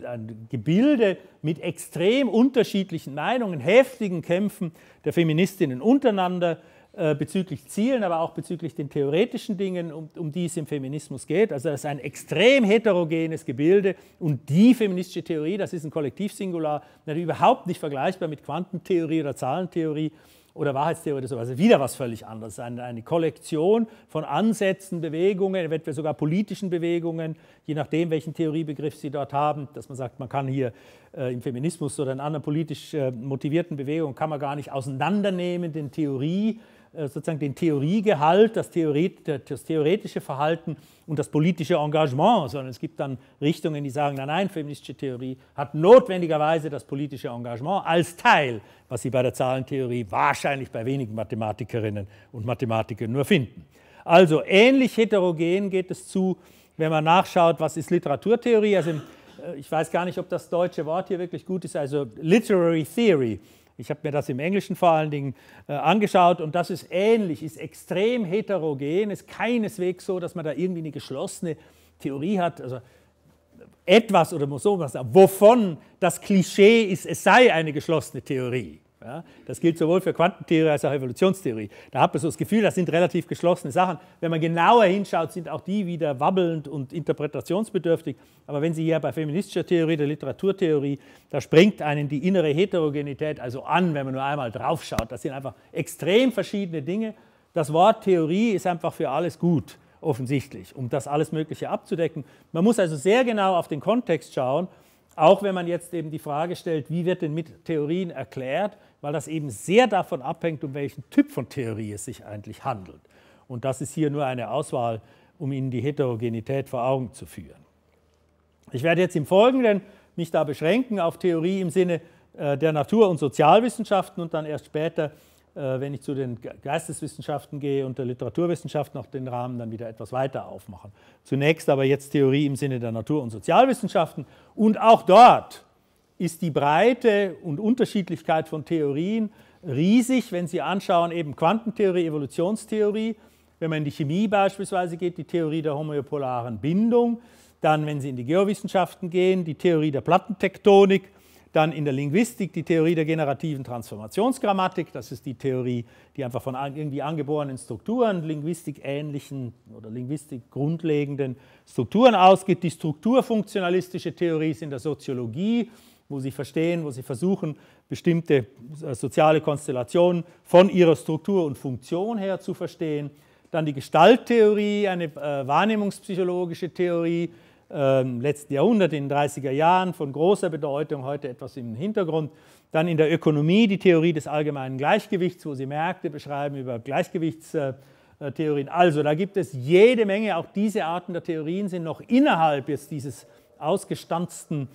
ein Gebilde mit extrem unterschiedlichen Meinungen, heftigen Kämpfen der Feministinnen untereinander äh, bezüglich Zielen, aber auch bezüglich den theoretischen Dingen, um, um die es im Feminismus geht. Also das ist ein extrem heterogenes Gebilde und die feministische Theorie, das ist ein Kollektivsingular, natürlich überhaupt nicht vergleichbar mit Quantentheorie oder Zahlentheorie oder Wahrheitstheorie oder sowas, also wieder was völlig anderes. Eine, eine Kollektion von Ansätzen, Bewegungen, eventuell sogar politischen Bewegungen, je nachdem, welchen Theoriebegriff Sie dort haben, dass man sagt, man kann hier äh, im Feminismus oder in anderen politisch äh, motivierten Bewegungen, kann man gar nicht auseinandernehmen, den Theorie, äh, sozusagen den Theoriegehalt, das, theoretische Verhalten und das politische Engagement, sondern es gibt dann Richtungen, die sagen, nein, nein, feministische Theorie hat notwendigerweise das politische Engagement als Teil, was Sie bei der Zahlentheorie wahrscheinlich bei wenigen Mathematikerinnen und Mathematikern nur finden. Also ähnlich heterogen geht es zu, wenn man nachschaut, was ist Literaturtheorie, also im äh, ich weiß gar nicht, ob das deutsche Wort hier wirklich gut ist, also Literary Theory ich habe mir das im Englischen vor allen Dingen äh, angeschaut und das ist ähnlich, ist extrem heterogen, ist keineswegs so, dass man da irgendwie eine geschlossene Theorie hat. Also etwas oder muss sowas, wovon das Klischee ist, es sei eine geschlossene Theorie. Ja, das gilt sowohl für Quantentheorie als auch Evolutionstheorie. Da hat man so das Gefühl, das sind relativ geschlossene Sachen. Wenn man genauer hinschaut, sind auch die wieder wabbelnd und interpretationsbedürftig. Aber wenn Sie hier bei feministischer Theorie, der Literaturtheorie, da springt einen die innere Heterogenität also an, wenn man nur einmal draufschaut. Das sind einfach extrem verschiedene Dinge. Das Wort Theorie ist einfach für alles gut, offensichtlich, um das alles Mögliche abzudecken. Man muss also sehr genau auf den Kontext schauen. Auch wenn man jetzt eben die Frage stellt, wie wird denn mit Theorien erklärt, weil das eben sehr davon abhängt, um welchen Typ von Theorie es sich eigentlich handelt. Und das ist hier nur eine Auswahl, um Ihnen die Heterogenität vor Augen zu führen. Ich werde jetzt im Folgenden mich da beschränken auf Theorie im Sinne äh, der Natur- und Sozialwissenschaften und dann erst später, äh, wenn ich zu den Geisteswissenschaften gehe und der Literaturwissenschaft noch den Rahmen dann wieder etwas weiter aufmachen. Zunächst aber jetzt Theorie im Sinne der Natur- und Sozialwissenschaften und auch dort ist die Breite und Unterschiedlichkeit von Theorien riesig, wenn Sie anschauen, eben Quantentheorie, Evolutionstheorie, wenn man in die Chemie beispielsweise geht, die Theorie der homöopolaren Bindung, dann, wenn Sie in die Geowissenschaften gehen, die Theorie der Plattentektonik, dann in der Linguistik die Theorie der generativen Transformationsgrammatik, das ist die Theorie, die einfach von irgendwie angeborenen Strukturen, linguistikähnlichen oder linguistikgrundlegenden Strukturen ausgeht, die strukturfunktionalistische Theorie ist in der Soziologie, wo sie verstehen, wo sie versuchen, bestimmte äh, soziale Konstellationen von ihrer Struktur und Funktion her zu verstehen. Dann die Gestalttheorie, eine äh, wahrnehmungspsychologische Theorie, äh, im letzten Jahrhundert, in den 30er Jahren, von großer Bedeutung, heute etwas im Hintergrund. Dann in der Ökonomie die Theorie des allgemeinen Gleichgewichts, wo sie Märkte beschreiben über Gleichgewichtstheorien. Also da gibt es jede Menge, auch diese Arten der Theorien sind noch innerhalb jetzt dieses ausgestanzten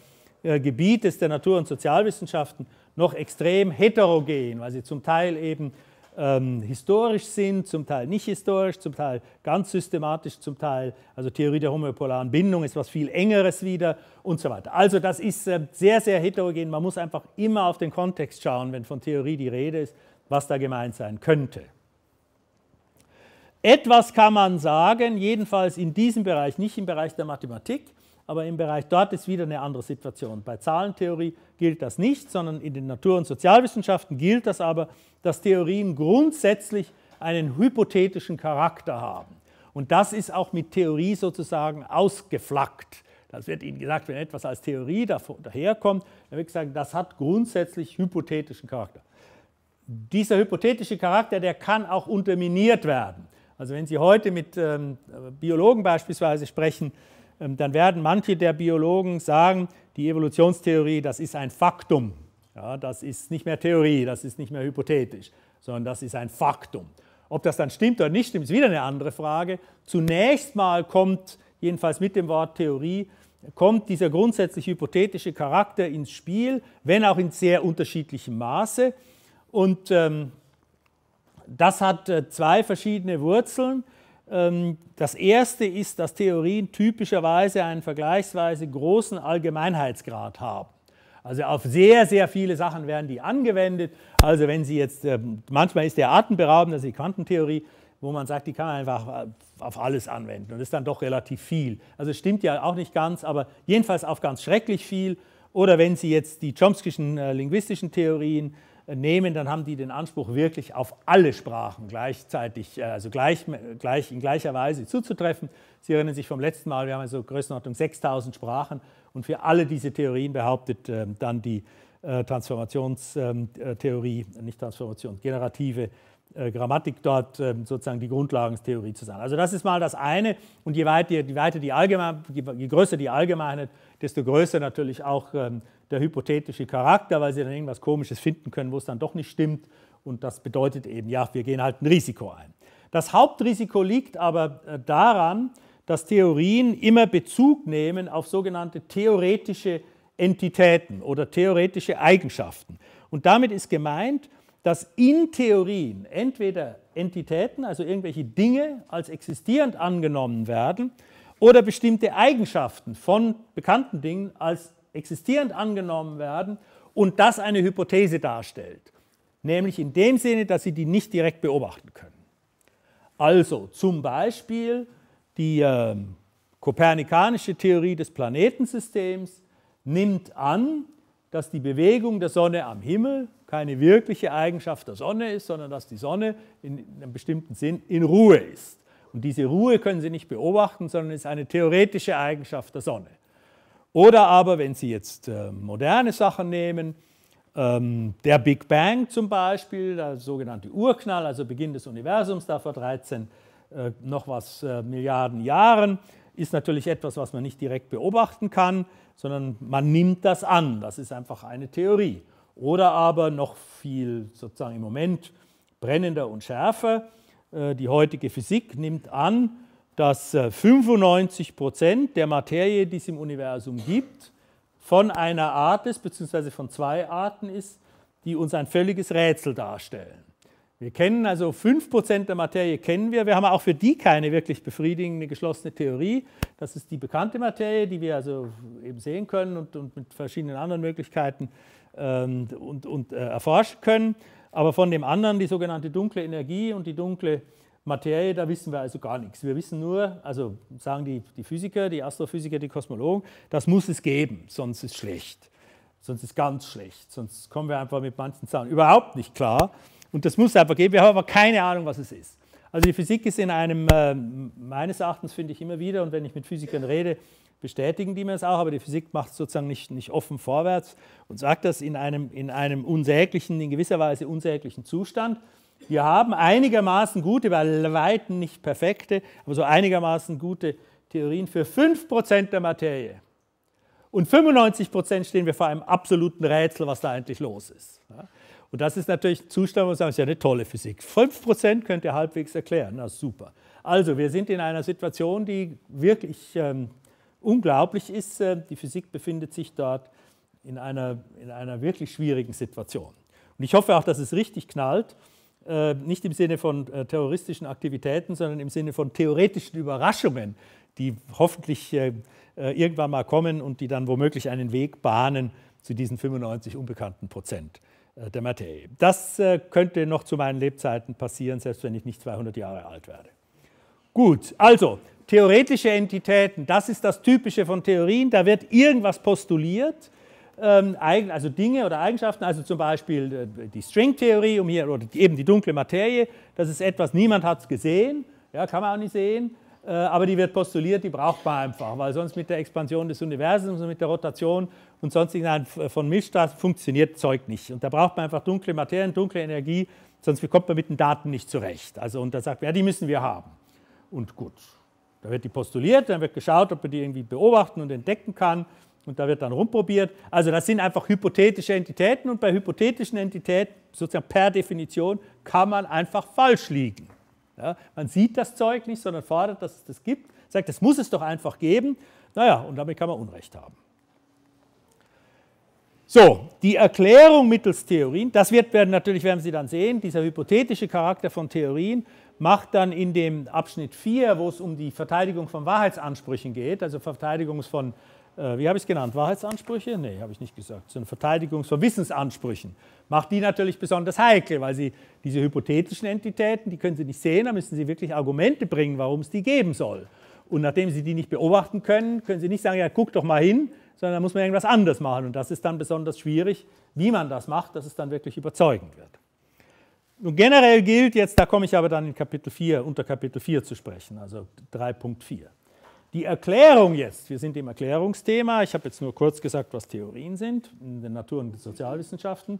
äh, Gebietes der Natur- und Sozialwissenschaften noch extrem heterogen, weil sie zum Teil eben ähm, historisch sind, zum Teil nicht historisch, zum Teil ganz systematisch, zum Teil, also Theorie der homöopolaren Bindung ist was viel engeres wieder und so weiter. Also das ist äh, sehr, sehr heterogen. Man muss einfach immer auf den Kontext schauen, wenn von Theorie die Rede ist, was da gemeint sein könnte. Etwas kann man sagen, jedenfalls in diesem Bereich, nicht im Bereich der Mathematik, aber im Bereich dort ist wieder eine andere Situation. Bei Zahlentheorie gilt das nicht, sondern in den Natur- und Sozialwissenschaften gilt das aber, dass Theorien grundsätzlich einen hypothetischen Charakter haben. Und das ist auch mit Theorie sozusagen ausgeflackt. Das wird Ihnen gesagt, wenn etwas als Theorie daherkommt, dann wird gesagt, das hat grundsätzlich hypothetischen Charakter. Dieser hypothetische Charakter, der kann auch unterminiert werden. Also wenn Sie heute mit ähm, Biologen beispielsweise sprechen, ähm, dann werden manche der Biologen sagen, die Evolutionstheorie, das ist ein Faktum. Ja, das ist nicht mehr Theorie, das ist nicht mehr hypothetisch, sondern das ist ein Faktum. Ob das dann stimmt oder nicht stimmt, ist wieder eine andere Frage. Zunächst mal kommt, jedenfalls mit dem Wort Theorie, kommt dieser grundsätzlich hypothetische Charakter ins Spiel, wenn auch in sehr unterschiedlichem Maße. Und ähm, das hat äh, zwei verschiedene Wurzeln. Ähm, das erste ist, dass Theorien typischerweise einen vergleichsweise großen Allgemeinheitsgrad haben. Also auf sehr, sehr viele Sachen werden die angewendet. Also wenn Sie jetzt, äh, manchmal ist der atemberaubend, also die Quantentheorie, wo man sagt, die kann man einfach äh, auf alles anwenden. Und das ist dann doch relativ viel. Also stimmt ja auch nicht ganz, aber jedenfalls auf ganz schrecklich viel. Oder wenn Sie jetzt die Chomskischen äh, linguistischen Theorien nehmen, dann haben die den Anspruch, wirklich auf alle Sprachen gleichzeitig, äh, also gleich, gleich, in gleicher Weise zuzutreffen. Sie erinnern sich vom letzten Mal, wir haben also Größenordnung 6000 Sprachen und für alle diese Theorien behauptet äh, dann die äh, Transformationstheorie, ähm, äh, nicht Transformation, generative äh, Grammatik dort ähm, sozusagen die Grundlagentheorie zu sein. Also das ist mal das eine und je, weit, je, weiter die Allgemein, je, je größer die Allgemeinheit, desto größer natürlich auch ähm, der hypothetische Charakter, weil sie dann irgendwas Komisches finden können, wo es dann doch nicht stimmt. Und das bedeutet eben, ja, wir gehen halt ein Risiko ein. Das Hauptrisiko liegt aber äh, daran, dass Theorien immer Bezug nehmen auf sogenannte theoretische Entitäten oder theoretische Eigenschaften. Und damit ist gemeint, dass in Theorien entweder Entitäten, also irgendwelche Dinge, als existierend angenommen werden oder bestimmte Eigenschaften von bekannten Dingen als existierend angenommen werden und das eine Hypothese darstellt. Nämlich in dem Sinne, dass Sie die nicht direkt beobachten können. Also zum Beispiel die äh, kopernikanische Theorie des Planetensystems nimmt an, dass die Bewegung der Sonne am Himmel keine wirkliche Eigenschaft der Sonne ist, sondern dass die Sonne in einem bestimmten Sinn in Ruhe ist. Und diese Ruhe können Sie nicht beobachten, sondern ist eine theoretische Eigenschaft der Sonne. Oder aber, wenn Sie jetzt äh, moderne Sachen nehmen, ähm, der Big Bang zum Beispiel, der sogenannte Urknall, also Beginn des Universums, da vor 13 äh, noch was äh, Milliarden Jahren, ist natürlich etwas, was man nicht direkt beobachten kann, sondern man nimmt das an. Das ist einfach eine Theorie. Oder aber noch viel sozusagen im Moment brennender und schärfer. Die heutige Physik nimmt an, dass 95 äh, Prozent der Materie, die es im Universum gibt, von einer Art ist, beziehungsweise von zwei Arten ist, die uns ein völliges Rätsel darstellen. Wir kennen also 5% der Materie kennen wir. Wir haben auch für die keine wirklich befriedigende geschlossene Theorie. Das ist die bekannte Materie, die wir also eben sehen können und, und mit verschiedenen anderen Möglichkeiten ähm, und, und äh, erforschen können. Aber von dem anderen, die sogenannte dunkle Energie und die dunkle Materie, da wissen wir also gar nichts. Wir wissen nur, also sagen die, die Physiker, die Astrophysiker, die Kosmologen, das muss es geben, sonst ist schlecht. Sonst ist ganz schlecht. Sonst kommen wir einfach mit manchen Zahlen überhaupt nicht klar. Und das muss es einfach geben. Wir haben aber keine Ahnung, was es ist. Also die Physik ist in einem, äh, meines Erachtens finde ich immer wieder, und wenn ich mit Physikern rede, bestätigen die mir das auch, aber die Physik macht es sozusagen nicht, nicht offen vorwärts und sagt das in einem, in einem unsäglichen, in gewisser Weise unsäglichen Zustand. Wir haben einigermaßen gute, bei Weitem nicht perfekte, aber so einigermaßen gute Theorien für 5% der Materie. Und 95% stehen wir vor einem absoluten Rätsel, was da eigentlich los ist. Und das ist natürlich ein Zustand, wo wir sagen, das ist ja eine tolle Physik. 5% könnt ihr halbwegs erklären, das ist super. Also wir sind in einer Situation, die wirklich ähm, unglaublich ist. Äh, die Physik befindet sich dort in einer, in einer wirklich schwierigen Situation. Und ich hoffe auch, dass es richtig knallt. Äh, nicht im Sinne von äh, terroristischen Aktivitäten, sondern im Sinne von theoretischen Überraschungen, die hoffentlich äh, irgendwann mal kommen und die dann womöglich einen Weg bahnen zu diesen 95 unbekannten Prozent der Materie. Das könnte noch zu meinen Lebzeiten passieren, selbst wenn ich nicht 200 Jahre alt werde. Gut, also theoretische Entitäten, das ist das Typische von Theorien, da wird irgendwas postuliert ähm, also Dinge oder Eigenschaften, also zum Beispiel äh, die Stringtheorie, um hier, oder eben die dunkle Materie, das ist etwas, niemand hat es gesehen, ja, kann man auch nicht sehen, äh, aber die wird postuliert, die braucht man einfach, weil sonst mit der Expansion des Universums und mit der Rotation und sonstigen von Milchstraßen funktioniert Zeug nicht. Und da braucht man einfach dunkle Materien, dunkle Energie, sonst kommt man mit den Daten nicht zurecht. Also und da sagt man, ja, die müssen wir haben. Und gut, da wird die postuliert, dann wird geschaut, ob man die irgendwie beobachten und entdecken kann und da wird dann rumprobiert. Also das sind einfach hypothetische Entitäten und bei hypothetischen Entitäten, sozusagen per Definition, kann man einfach falsch liegen. Ja, man sieht das Zeug nicht, sondern fordert, dass es das gibt, sagt, das muss es doch einfach geben. Naja, und damit kann man Unrecht haben. So, die Erklärung mittels Theorien, das wird natürlich, werden Sie dann sehen, dieser hypothetische Charakter von Theorien macht dann in dem Abschnitt 4, wo es um die Verteidigung von Wahrheitsansprüchen geht, also Verteidigung von äh, wie habe ich es genannt, Wahrheitsansprüche? Nee, habe ich nicht gesagt, sondern Verteidigungs- von Wissensansprüchen. Macht die natürlich besonders heikel, weil sie diese hypothetischen Entitäten, die können sie nicht sehen, da müssen sie wirklich Argumente bringen, warum es die geben soll. Und nachdem sie die nicht beobachten können, können sie nicht sagen, ja, guck doch mal hin, sondern da muss man irgendwas anderes machen. Und das ist dann besonders schwierig, wie man das macht, dass es dann wirklich überzeugend wird. Nun generell gilt jetzt, da komme ich aber dann in Kapitel 4, unter Kapitel 4 zu sprechen, also 3.4. Die Erklärung jetzt, wir sind im Erklärungsthema, ich habe jetzt nur kurz gesagt, was Theorien sind in den Natur- und Sozialwissenschaften.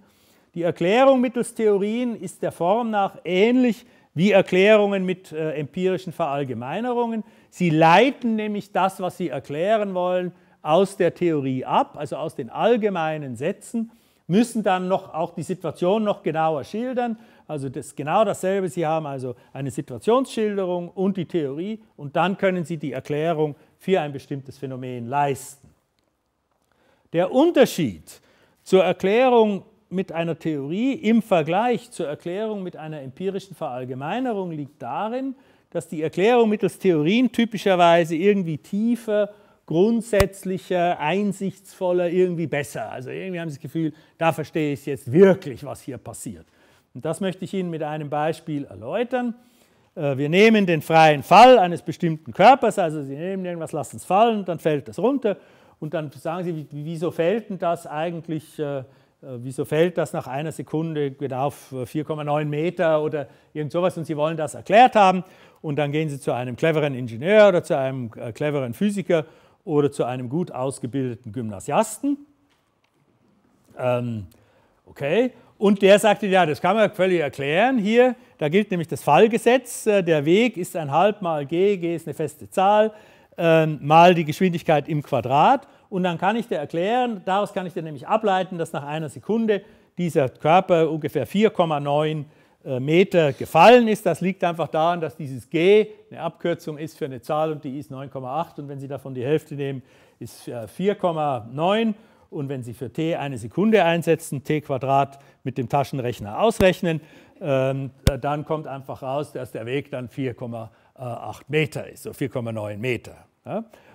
Die Erklärung mittels Theorien ist der Form nach ähnlich wie Erklärungen mit äh, empirischen Verallgemeinerungen. Sie leiten nämlich das, was sie erklären wollen, aus der Theorie ab, also aus den allgemeinen Sätzen, müssen dann noch auch die Situation noch genauer schildern also das, genau dasselbe. Sie haben also eine Situationsschilderung und die Theorie und dann können Sie die Erklärung für ein bestimmtes Phänomen leisten. Der Unterschied zur Erklärung mit einer Theorie im Vergleich zur Erklärung mit einer empirischen Verallgemeinerung liegt darin, dass die Erklärung mittels Theorien typischerweise irgendwie tiefer grundsätzlicher, einsichtsvoller, irgendwie besser. Also irgendwie haben Sie das Gefühl, da verstehe ich jetzt wirklich, was hier passiert. Und das möchte ich Ihnen mit einem Beispiel erläutern. Äh, wir nehmen den freien Fall eines bestimmten Körpers, also Sie nehmen irgendwas, lassen es fallen, dann fällt das runter und dann sagen Sie, wieso fällt denn das eigentlich, äh, äh, wieso fällt das nach einer Sekunde genau auf 4,9 Meter oder irgend sowas und Sie wollen das erklärt haben und dann gehen Sie zu einem cleveren Ingenieur oder zu einem cleveren Physiker oder zu einem gut ausgebildeten Gymnasiasten. Ähm, okay, und der sagte, ja, das kann man völlig erklären hier. Da gilt nämlich das Fallgesetz. Äh, der Weg ist ein halb mal g, g ist eine feste Zahl, ähm, mal die Geschwindigkeit im Quadrat. Und dann kann ich dir erklären, daraus kann ich dir nämlich ableiten, dass nach einer Sekunde dieser Körper ungefähr 4,9 äh, Meter gefallen ist. Das liegt einfach daran, dass dieses g eine Abkürzung ist für eine Zahl und die ist 9,8. Und wenn Sie davon die Hälfte nehmen, ist 4,9 äh, und wenn Sie für t eine Sekunde einsetzen, t Quadrat mit dem Taschenrechner ausrechnen, ähm, dann kommt einfach raus, dass der Weg dann 4,8 Meter ist, so 4,9 Meter.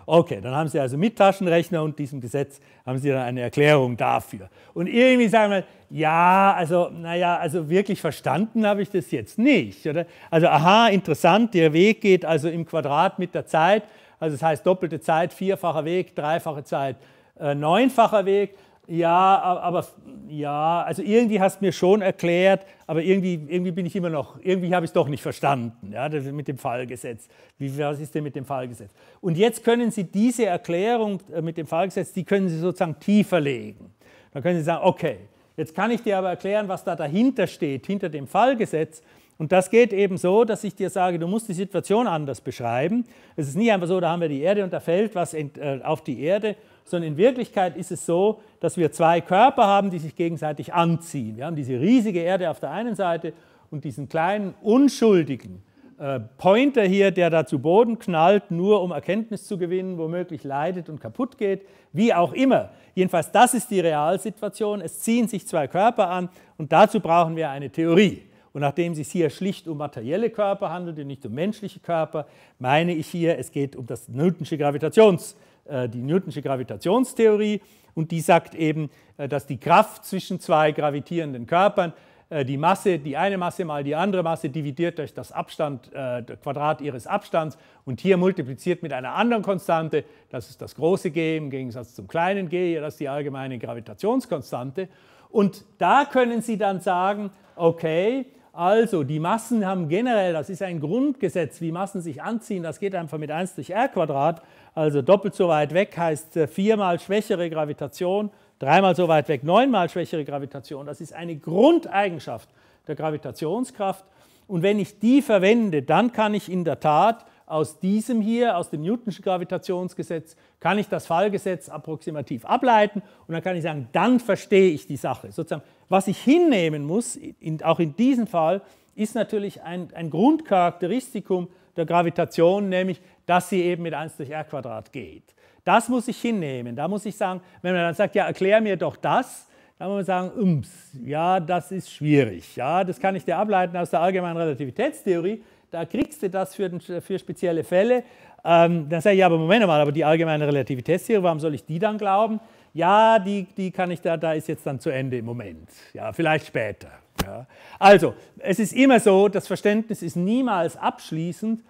Okay, dann haben Sie also mit Taschenrechner und diesem Gesetz haben Sie dann eine Erklärung dafür. Und irgendwie sagen wir, ja, also, naja, also wirklich verstanden habe ich das jetzt nicht. Oder? Also, aha, interessant, der Weg geht also im Quadrat mit der Zeit. Also, das heißt doppelte Zeit, vierfacher Weg, dreifache Zeit, äh, neunfacher Weg. Ja, aber ja, also irgendwie hast du mir schon erklärt, aber irgendwie, irgendwie bin ich immer noch, irgendwie habe ich es doch nicht verstanden, ja, mit dem Fallgesetz. Wie, was ist denn mit dem Fallgesetz? Und jetzt können Sie diese Erklärung äh, mit dem Fallgesetz, die können Sie sozusagen tiefer legen. Dann können Sie sagen, okay, jetzt kann ich dir aber erklären, was da dahinter steht, hinter dem Fallgesetz. Und das geht eben so, dass ich dir sage, du musst die Situation anders beschreiben. Es ist nicht einfach so, da haben wir die Erde und da fällt was äh, auf die Erde sondern in Wirklichkeit ist es so, dass wir zwei Körper haben, die sich gegenseitig anziehen. Wir haben diese riesige Erde auf der einen Seite und diesen kleinen, unschuldigen äh, Pointer hier, der da zu Boden knallt, nur um Erkenntnis zu gewinnen, womöglich leidet und kaputt geht, wie auch immer. Jedenfalls, das ist die Realsituation. Es ziehen sich zwei Körper an und dazu brauchen wir eine Theorie. Und nachdem es sich hier schlicht um materielle Körper handelt und nicht um menschliche Körper, meine ich hier, es geht um das Newtonsche Gravitationsprinzip. Äh, die Newtonsche Gravitationstheorie und die sagt eben, äh, dass die Kraft zwischen zwei gravitierenden Körpern äh, die Masse, die eine Masse mal die andere Masse dividiert durch das Abstand, äh, Quadrat ihres Abstands und hier multipliziert mit einer anderen Konstante, das ist das große g im Gegensatz zum kleinen g, das ist die allgemeine Gravitationskonstante. Und da können Sie dann sagen, okay, also die Massen haben generell, das ist ein Grundgesetz, wie Massen sich anziehen, das geht einfach mit 1 durch r Quadrat, also doppelt so weit weg heißt äh, viermal schwächere Gravitation, dreimal so weit weg neunmal schwächere Gravitation. Das ist eine Grundeigenschaft der Gravitationskraft. Und wenn ich die verwende, dann kann ich in der Tat aus diesem hier, aus dem Newtonschen Gravitationsgesetz, kann ich das Fallgesetz approximativ ableiten und dann kann ich sagen, dann verstehe ich die Sache. Sozusagen, was ich hinnehmen muss, in, auch in diesem Fall, ist natürlich ein, ein Grundcharakteristikum der Gravitation, nämlich dass sie eben mit 1 durch r Quadrat geht. Das muss ich hinnehmen. Da muss ich sagen, wenn man dann sagt, ja, erklär mir doch das, dann muss man sagen, ums, ja, das ist schwierig. Ja, das kann ich dir ableiten aus der allgemeinen Relativitätstheorie. Da kriegst du das für, den, für spezielle Fälle. Ähm, dann sage ich, ja, aber Moment mal, aber die allgemeine Relativitätstheorie, warum soll ich die dann glauben? Ja, die, die kann ich da, da ist jetzt dann zu Ende im Moment. Ja, vielleicht später. Ja. Also, es ist immer so, das Verständnis ist niemals abschließend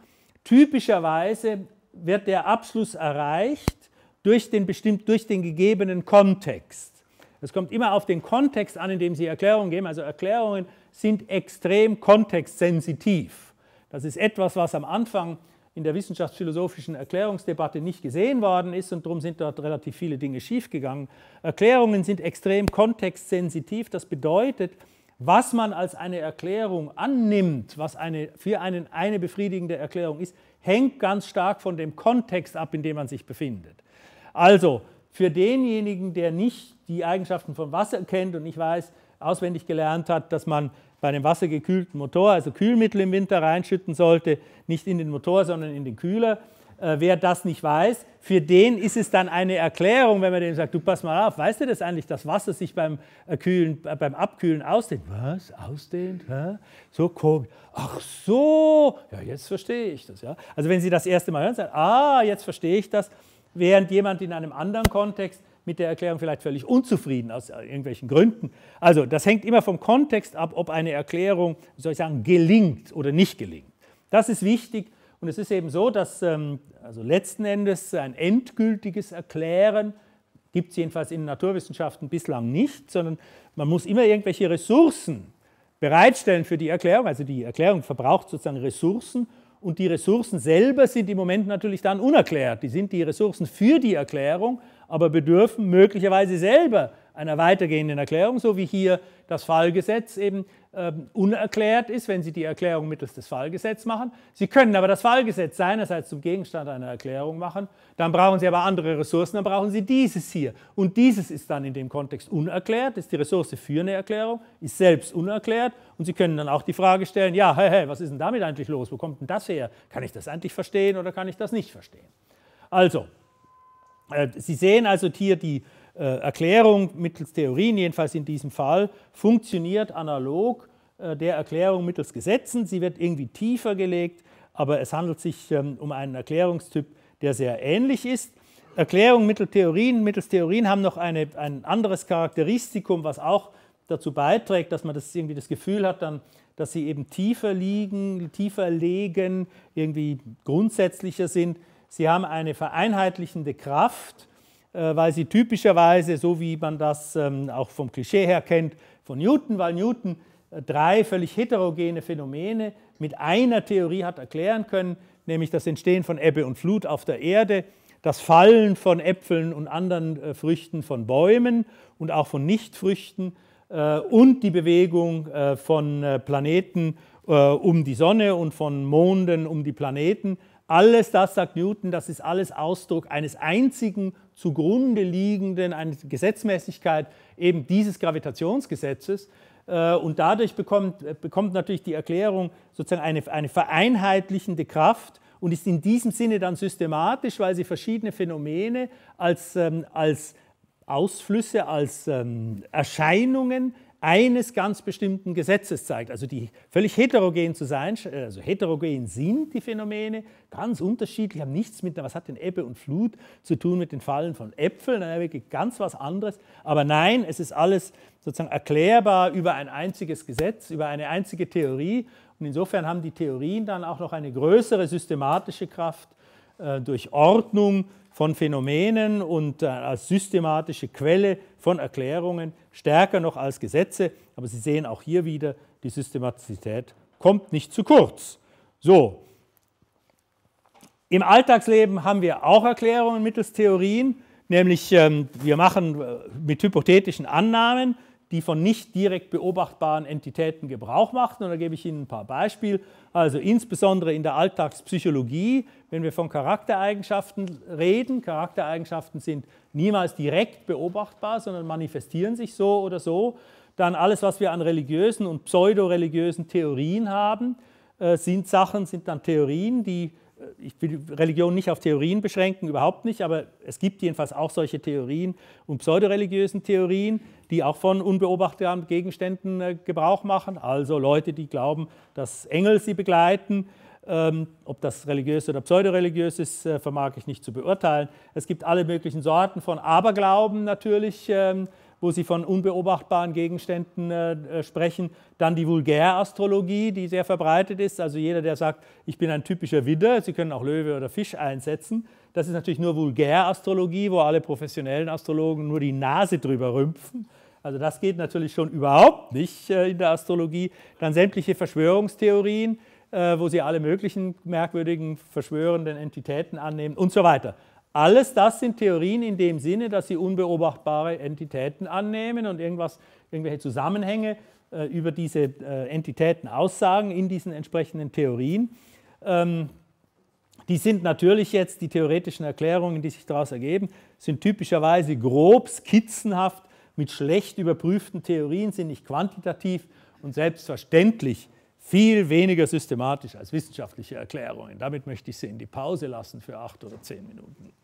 Typischerweise wird der Abschluss erreicht durch den, bestimmt, durch den gegebenen Kontext. Es kommt immer auf den Kontext an, in dem Sie Erklärungen geben. Also Erklärungen sind extrem kontextsensitiv. Das ist etwas, was am Anfang in der wissenschaftsphilosophischen Erklärungsdebatte nicht gesehen worden ist und darum sind dort relativ viele Dinge schiefgegangen. Erklärungen sind extrem kontextsensitiv. Das bedeutet, was man als eine Erklärung annimmt, was eine, für einen eine befriedigende Erklärung ist, hängt ganz stark von dem Kontext ab, in dem man sich befindet. Also für denjenigen, der nicht die Eigenschaften von Wasser kennt und nicht weiß, auswendig gelernt hat, dass man bei einem wassergekühlten Motor, also Kühlmittel im Winter reinschütten sollte, nicht in den Motor, sondern in den Kühler, äh, wer das nicht weiß, für den ist es dann eine Erklärung, wenn man dem sagt, du pass mal auf, weißt du das eigentlich, dass Wasser sich beim, äh, Kühlen, äh, beim Abkühlen ausdehnt? Was? Ausdehnt? Hä? So komisch. Ach so, ja, jetzt verstehe ich das. Ja? Also wenn Sie das erste Mal hören, sagen, ah, jetzt verstehe ich das, während jemand in einem anderen Kontext mit der Erklärung vielleicht völlig unzufrieden aus irgendwelchen Gründen. Also das hängt immer vom Kontext ab, ob eine Erklärung, soll ich sagen, gelingt oder nicht gelingt. Das ist wichtig, und es ist eben so, dass ähm, also letzten Endes ein endgültiges Erklären gibt es jedenfalls in Naturwissenschaften bislang nicht, sondern man muss immer irgendwelche Ressourcen bereitstellen für die Erklärung. Also die Erklärung verbraucht sozusagen Ressourcen und die Ressourcen selber sind im Moment natürlich dann unerklärt. Die sind die Ressourcen für die Erklärung, aber bedürfen möglicherweise selber einer weitergehenden Erklärung, so wie hier das Fallgesetz eben äh, unerklärt ist, wenn Sie die Erklärung mittels des Fallgesetzes machen. Sie können aber das Fallgesetz seinerseits zum Gegenstand einer Erklärung machen, dann brauchen Sie aber andere Ressourcen, dann brauchen Sie dieses hier. Und dieses ist dann in dem Kontext unerklärt, ist die Ressource für eine Erklärung, ist selbst unerklärt und Sie können dann auch die Frage stellen, ja, hey, hey, was ist denn damit eigentlich los, wo kommt denn das her? Kann ich das eigentlich verstehen oder kann ich das nicht verstehen? Also, äh, sie sehen also hier die äh, Erklärung mittels Theorien, jedenfalls in diesem Fall, funktioniert analog äh, der Erklärung mittels Gesetzen. Sie wird irgendwie tiefer gelegt, aber es handelt sich ähm, um einen Erklärungstyp, der sehr ähnlich ist. Erklärungen mittels Theorien, mittels Theorien haben noch eine, ein anderes Charakteristikum, was auch dazu beiträgt, dass man das irgendwie das Gefühl hat, dann, dass sie eben tiefer liegen, tiefer legen, irgendwie grundsätzlicher sind. Sie haben eine vereinheitlichende Kraft, äh, weil sie typischerweise, so wie man das ähm, auch vom Klischee her kennt, von Newton, weil Newton äh, drei völlig heterogene Phänomene mit einer Theorie hat erklären können, nämlich das Entstehen von Ebbe und Flut auf der Erde, das Fallen von Äpfeln und anderen äh, Früchten von Bäumen und auch von Nichtfrüchten und die Bewegung von Planeten um die Sonne und von Monden um die Planeten. Alles das, sagt Newton, das ist alles Ausdruck eines einzigen zugrunde liegenden, einer Gesetzmäßigkeit eben dieses Gravitationsgesetzes. Äh, und dadurch bekommt, äh, bekommt natürlich die Erklärung sozusagen eine, eine vereinheitlichende Kraft und ist in diesem Sinne dann systematisch, weil sie verschiedene Phänomene als, ähm, als Ausflüsse, als ähm, Erscheinungen eines ganz bestimmten Gesetzes zeigt. Also die völlig heterogen zu sein, also heterogen sind die Phänomene, ganz unterschiedlich, haben nichts mit, was hat denn Ebbe und Flut zu tun mit den Fallen von Äpfeln, naja, wirklich ganz was anderes. Aber nein, es ist alles sozusagen erklärbar über ein einziges Gesetz, über eine einzige Theorie. Und insofern haben die Theorien dann auch noch eine größere systematische Kraft äh, durch Ordnung, von Phänomenen und äh, als systematische Quelle von Erklärungen, stärker noch als Gesetze. Aber Sie sehen auch hier wieder, die Systematizität kommt nicht zu kurz. So, im Alltagsleben haben wir auch Erklärungen mittels Theorien, nämlich ähm, wir machen äh, mit hypothetischen Annahmen, die von nicht direkt beobachtbaren Entitäten Gebrauch machten. Und da gebe ich Ihnen ein paar Beispiele. Also insbesondere in der Alltagspsychologie, wenn wir von Charaktereigenschaften reden, Charaktereigenschaften sind niemals direkt beobachtbar, sondern manifestieren sich so oder so. Dann alles, was wir an religiösen und pseudoreligiösen Theorien haben, äh, sind Sachen, sind dann Theorien, die äh, ich will Religion nicht auf Theorien beschränken, überhaupt nicht, aber es gibt jedenfalls auch solche Theorien und pseudoreligiösen Theorien, die auch von unbeobachteten Gegenständen äh, Gebrauch machen. Also Leute, die glauben, dass Engel sie begleiten. Ähm, ob das religiös oder pseudoreligiös ist, äh, vermag ich nicht zu beurteilen. Es gibt alle möglichen Sorten von Aberglauben natürlich. Ähm, wo sie von unbeobachtbaren Gegenständen äh, äh, sprechen. Dann die Vulgärastrologie, die sehr verbreitet ist. Also jeder, der sagt, ich bin ein typischer Widder, Sie können auch Löwe oder Fisch einsetzen. Das ist natürlich nur Vulgärastrologie, wo alle professionellen Astrologen nur die Nase drüber rümpfen. Also das geht natürlich schon überhaupt nicht äh, in der Astrologie. Dann sämtliche Verschwörungstheorien, äh, wo sie alle möglichen merkwürdigen verschwörenden Entitäten annehmen und so weiter. Alles das sind Theorien in dem Sinne, dass sie unbeobachtbare Entitäten annehmen und irgendwas, irgendwelche Zusammenhänge äh, über diese äh, Entitäten aussagen in diesen entsprechenden Theorien. Ähm, die sind natürlich jetzt, die theoretischen Erklärungen, die sich daraus ergeben, sind typischerweise grob, skizzenhaft, mit schlecht überprüften Theorien, sind nicht quantitativ und selbstverständlich viel weniger systematisch als wissenschaftliche Erklärungen. Damit möchte ich Sie in die Pause lassen für acht oder zehn Minuten.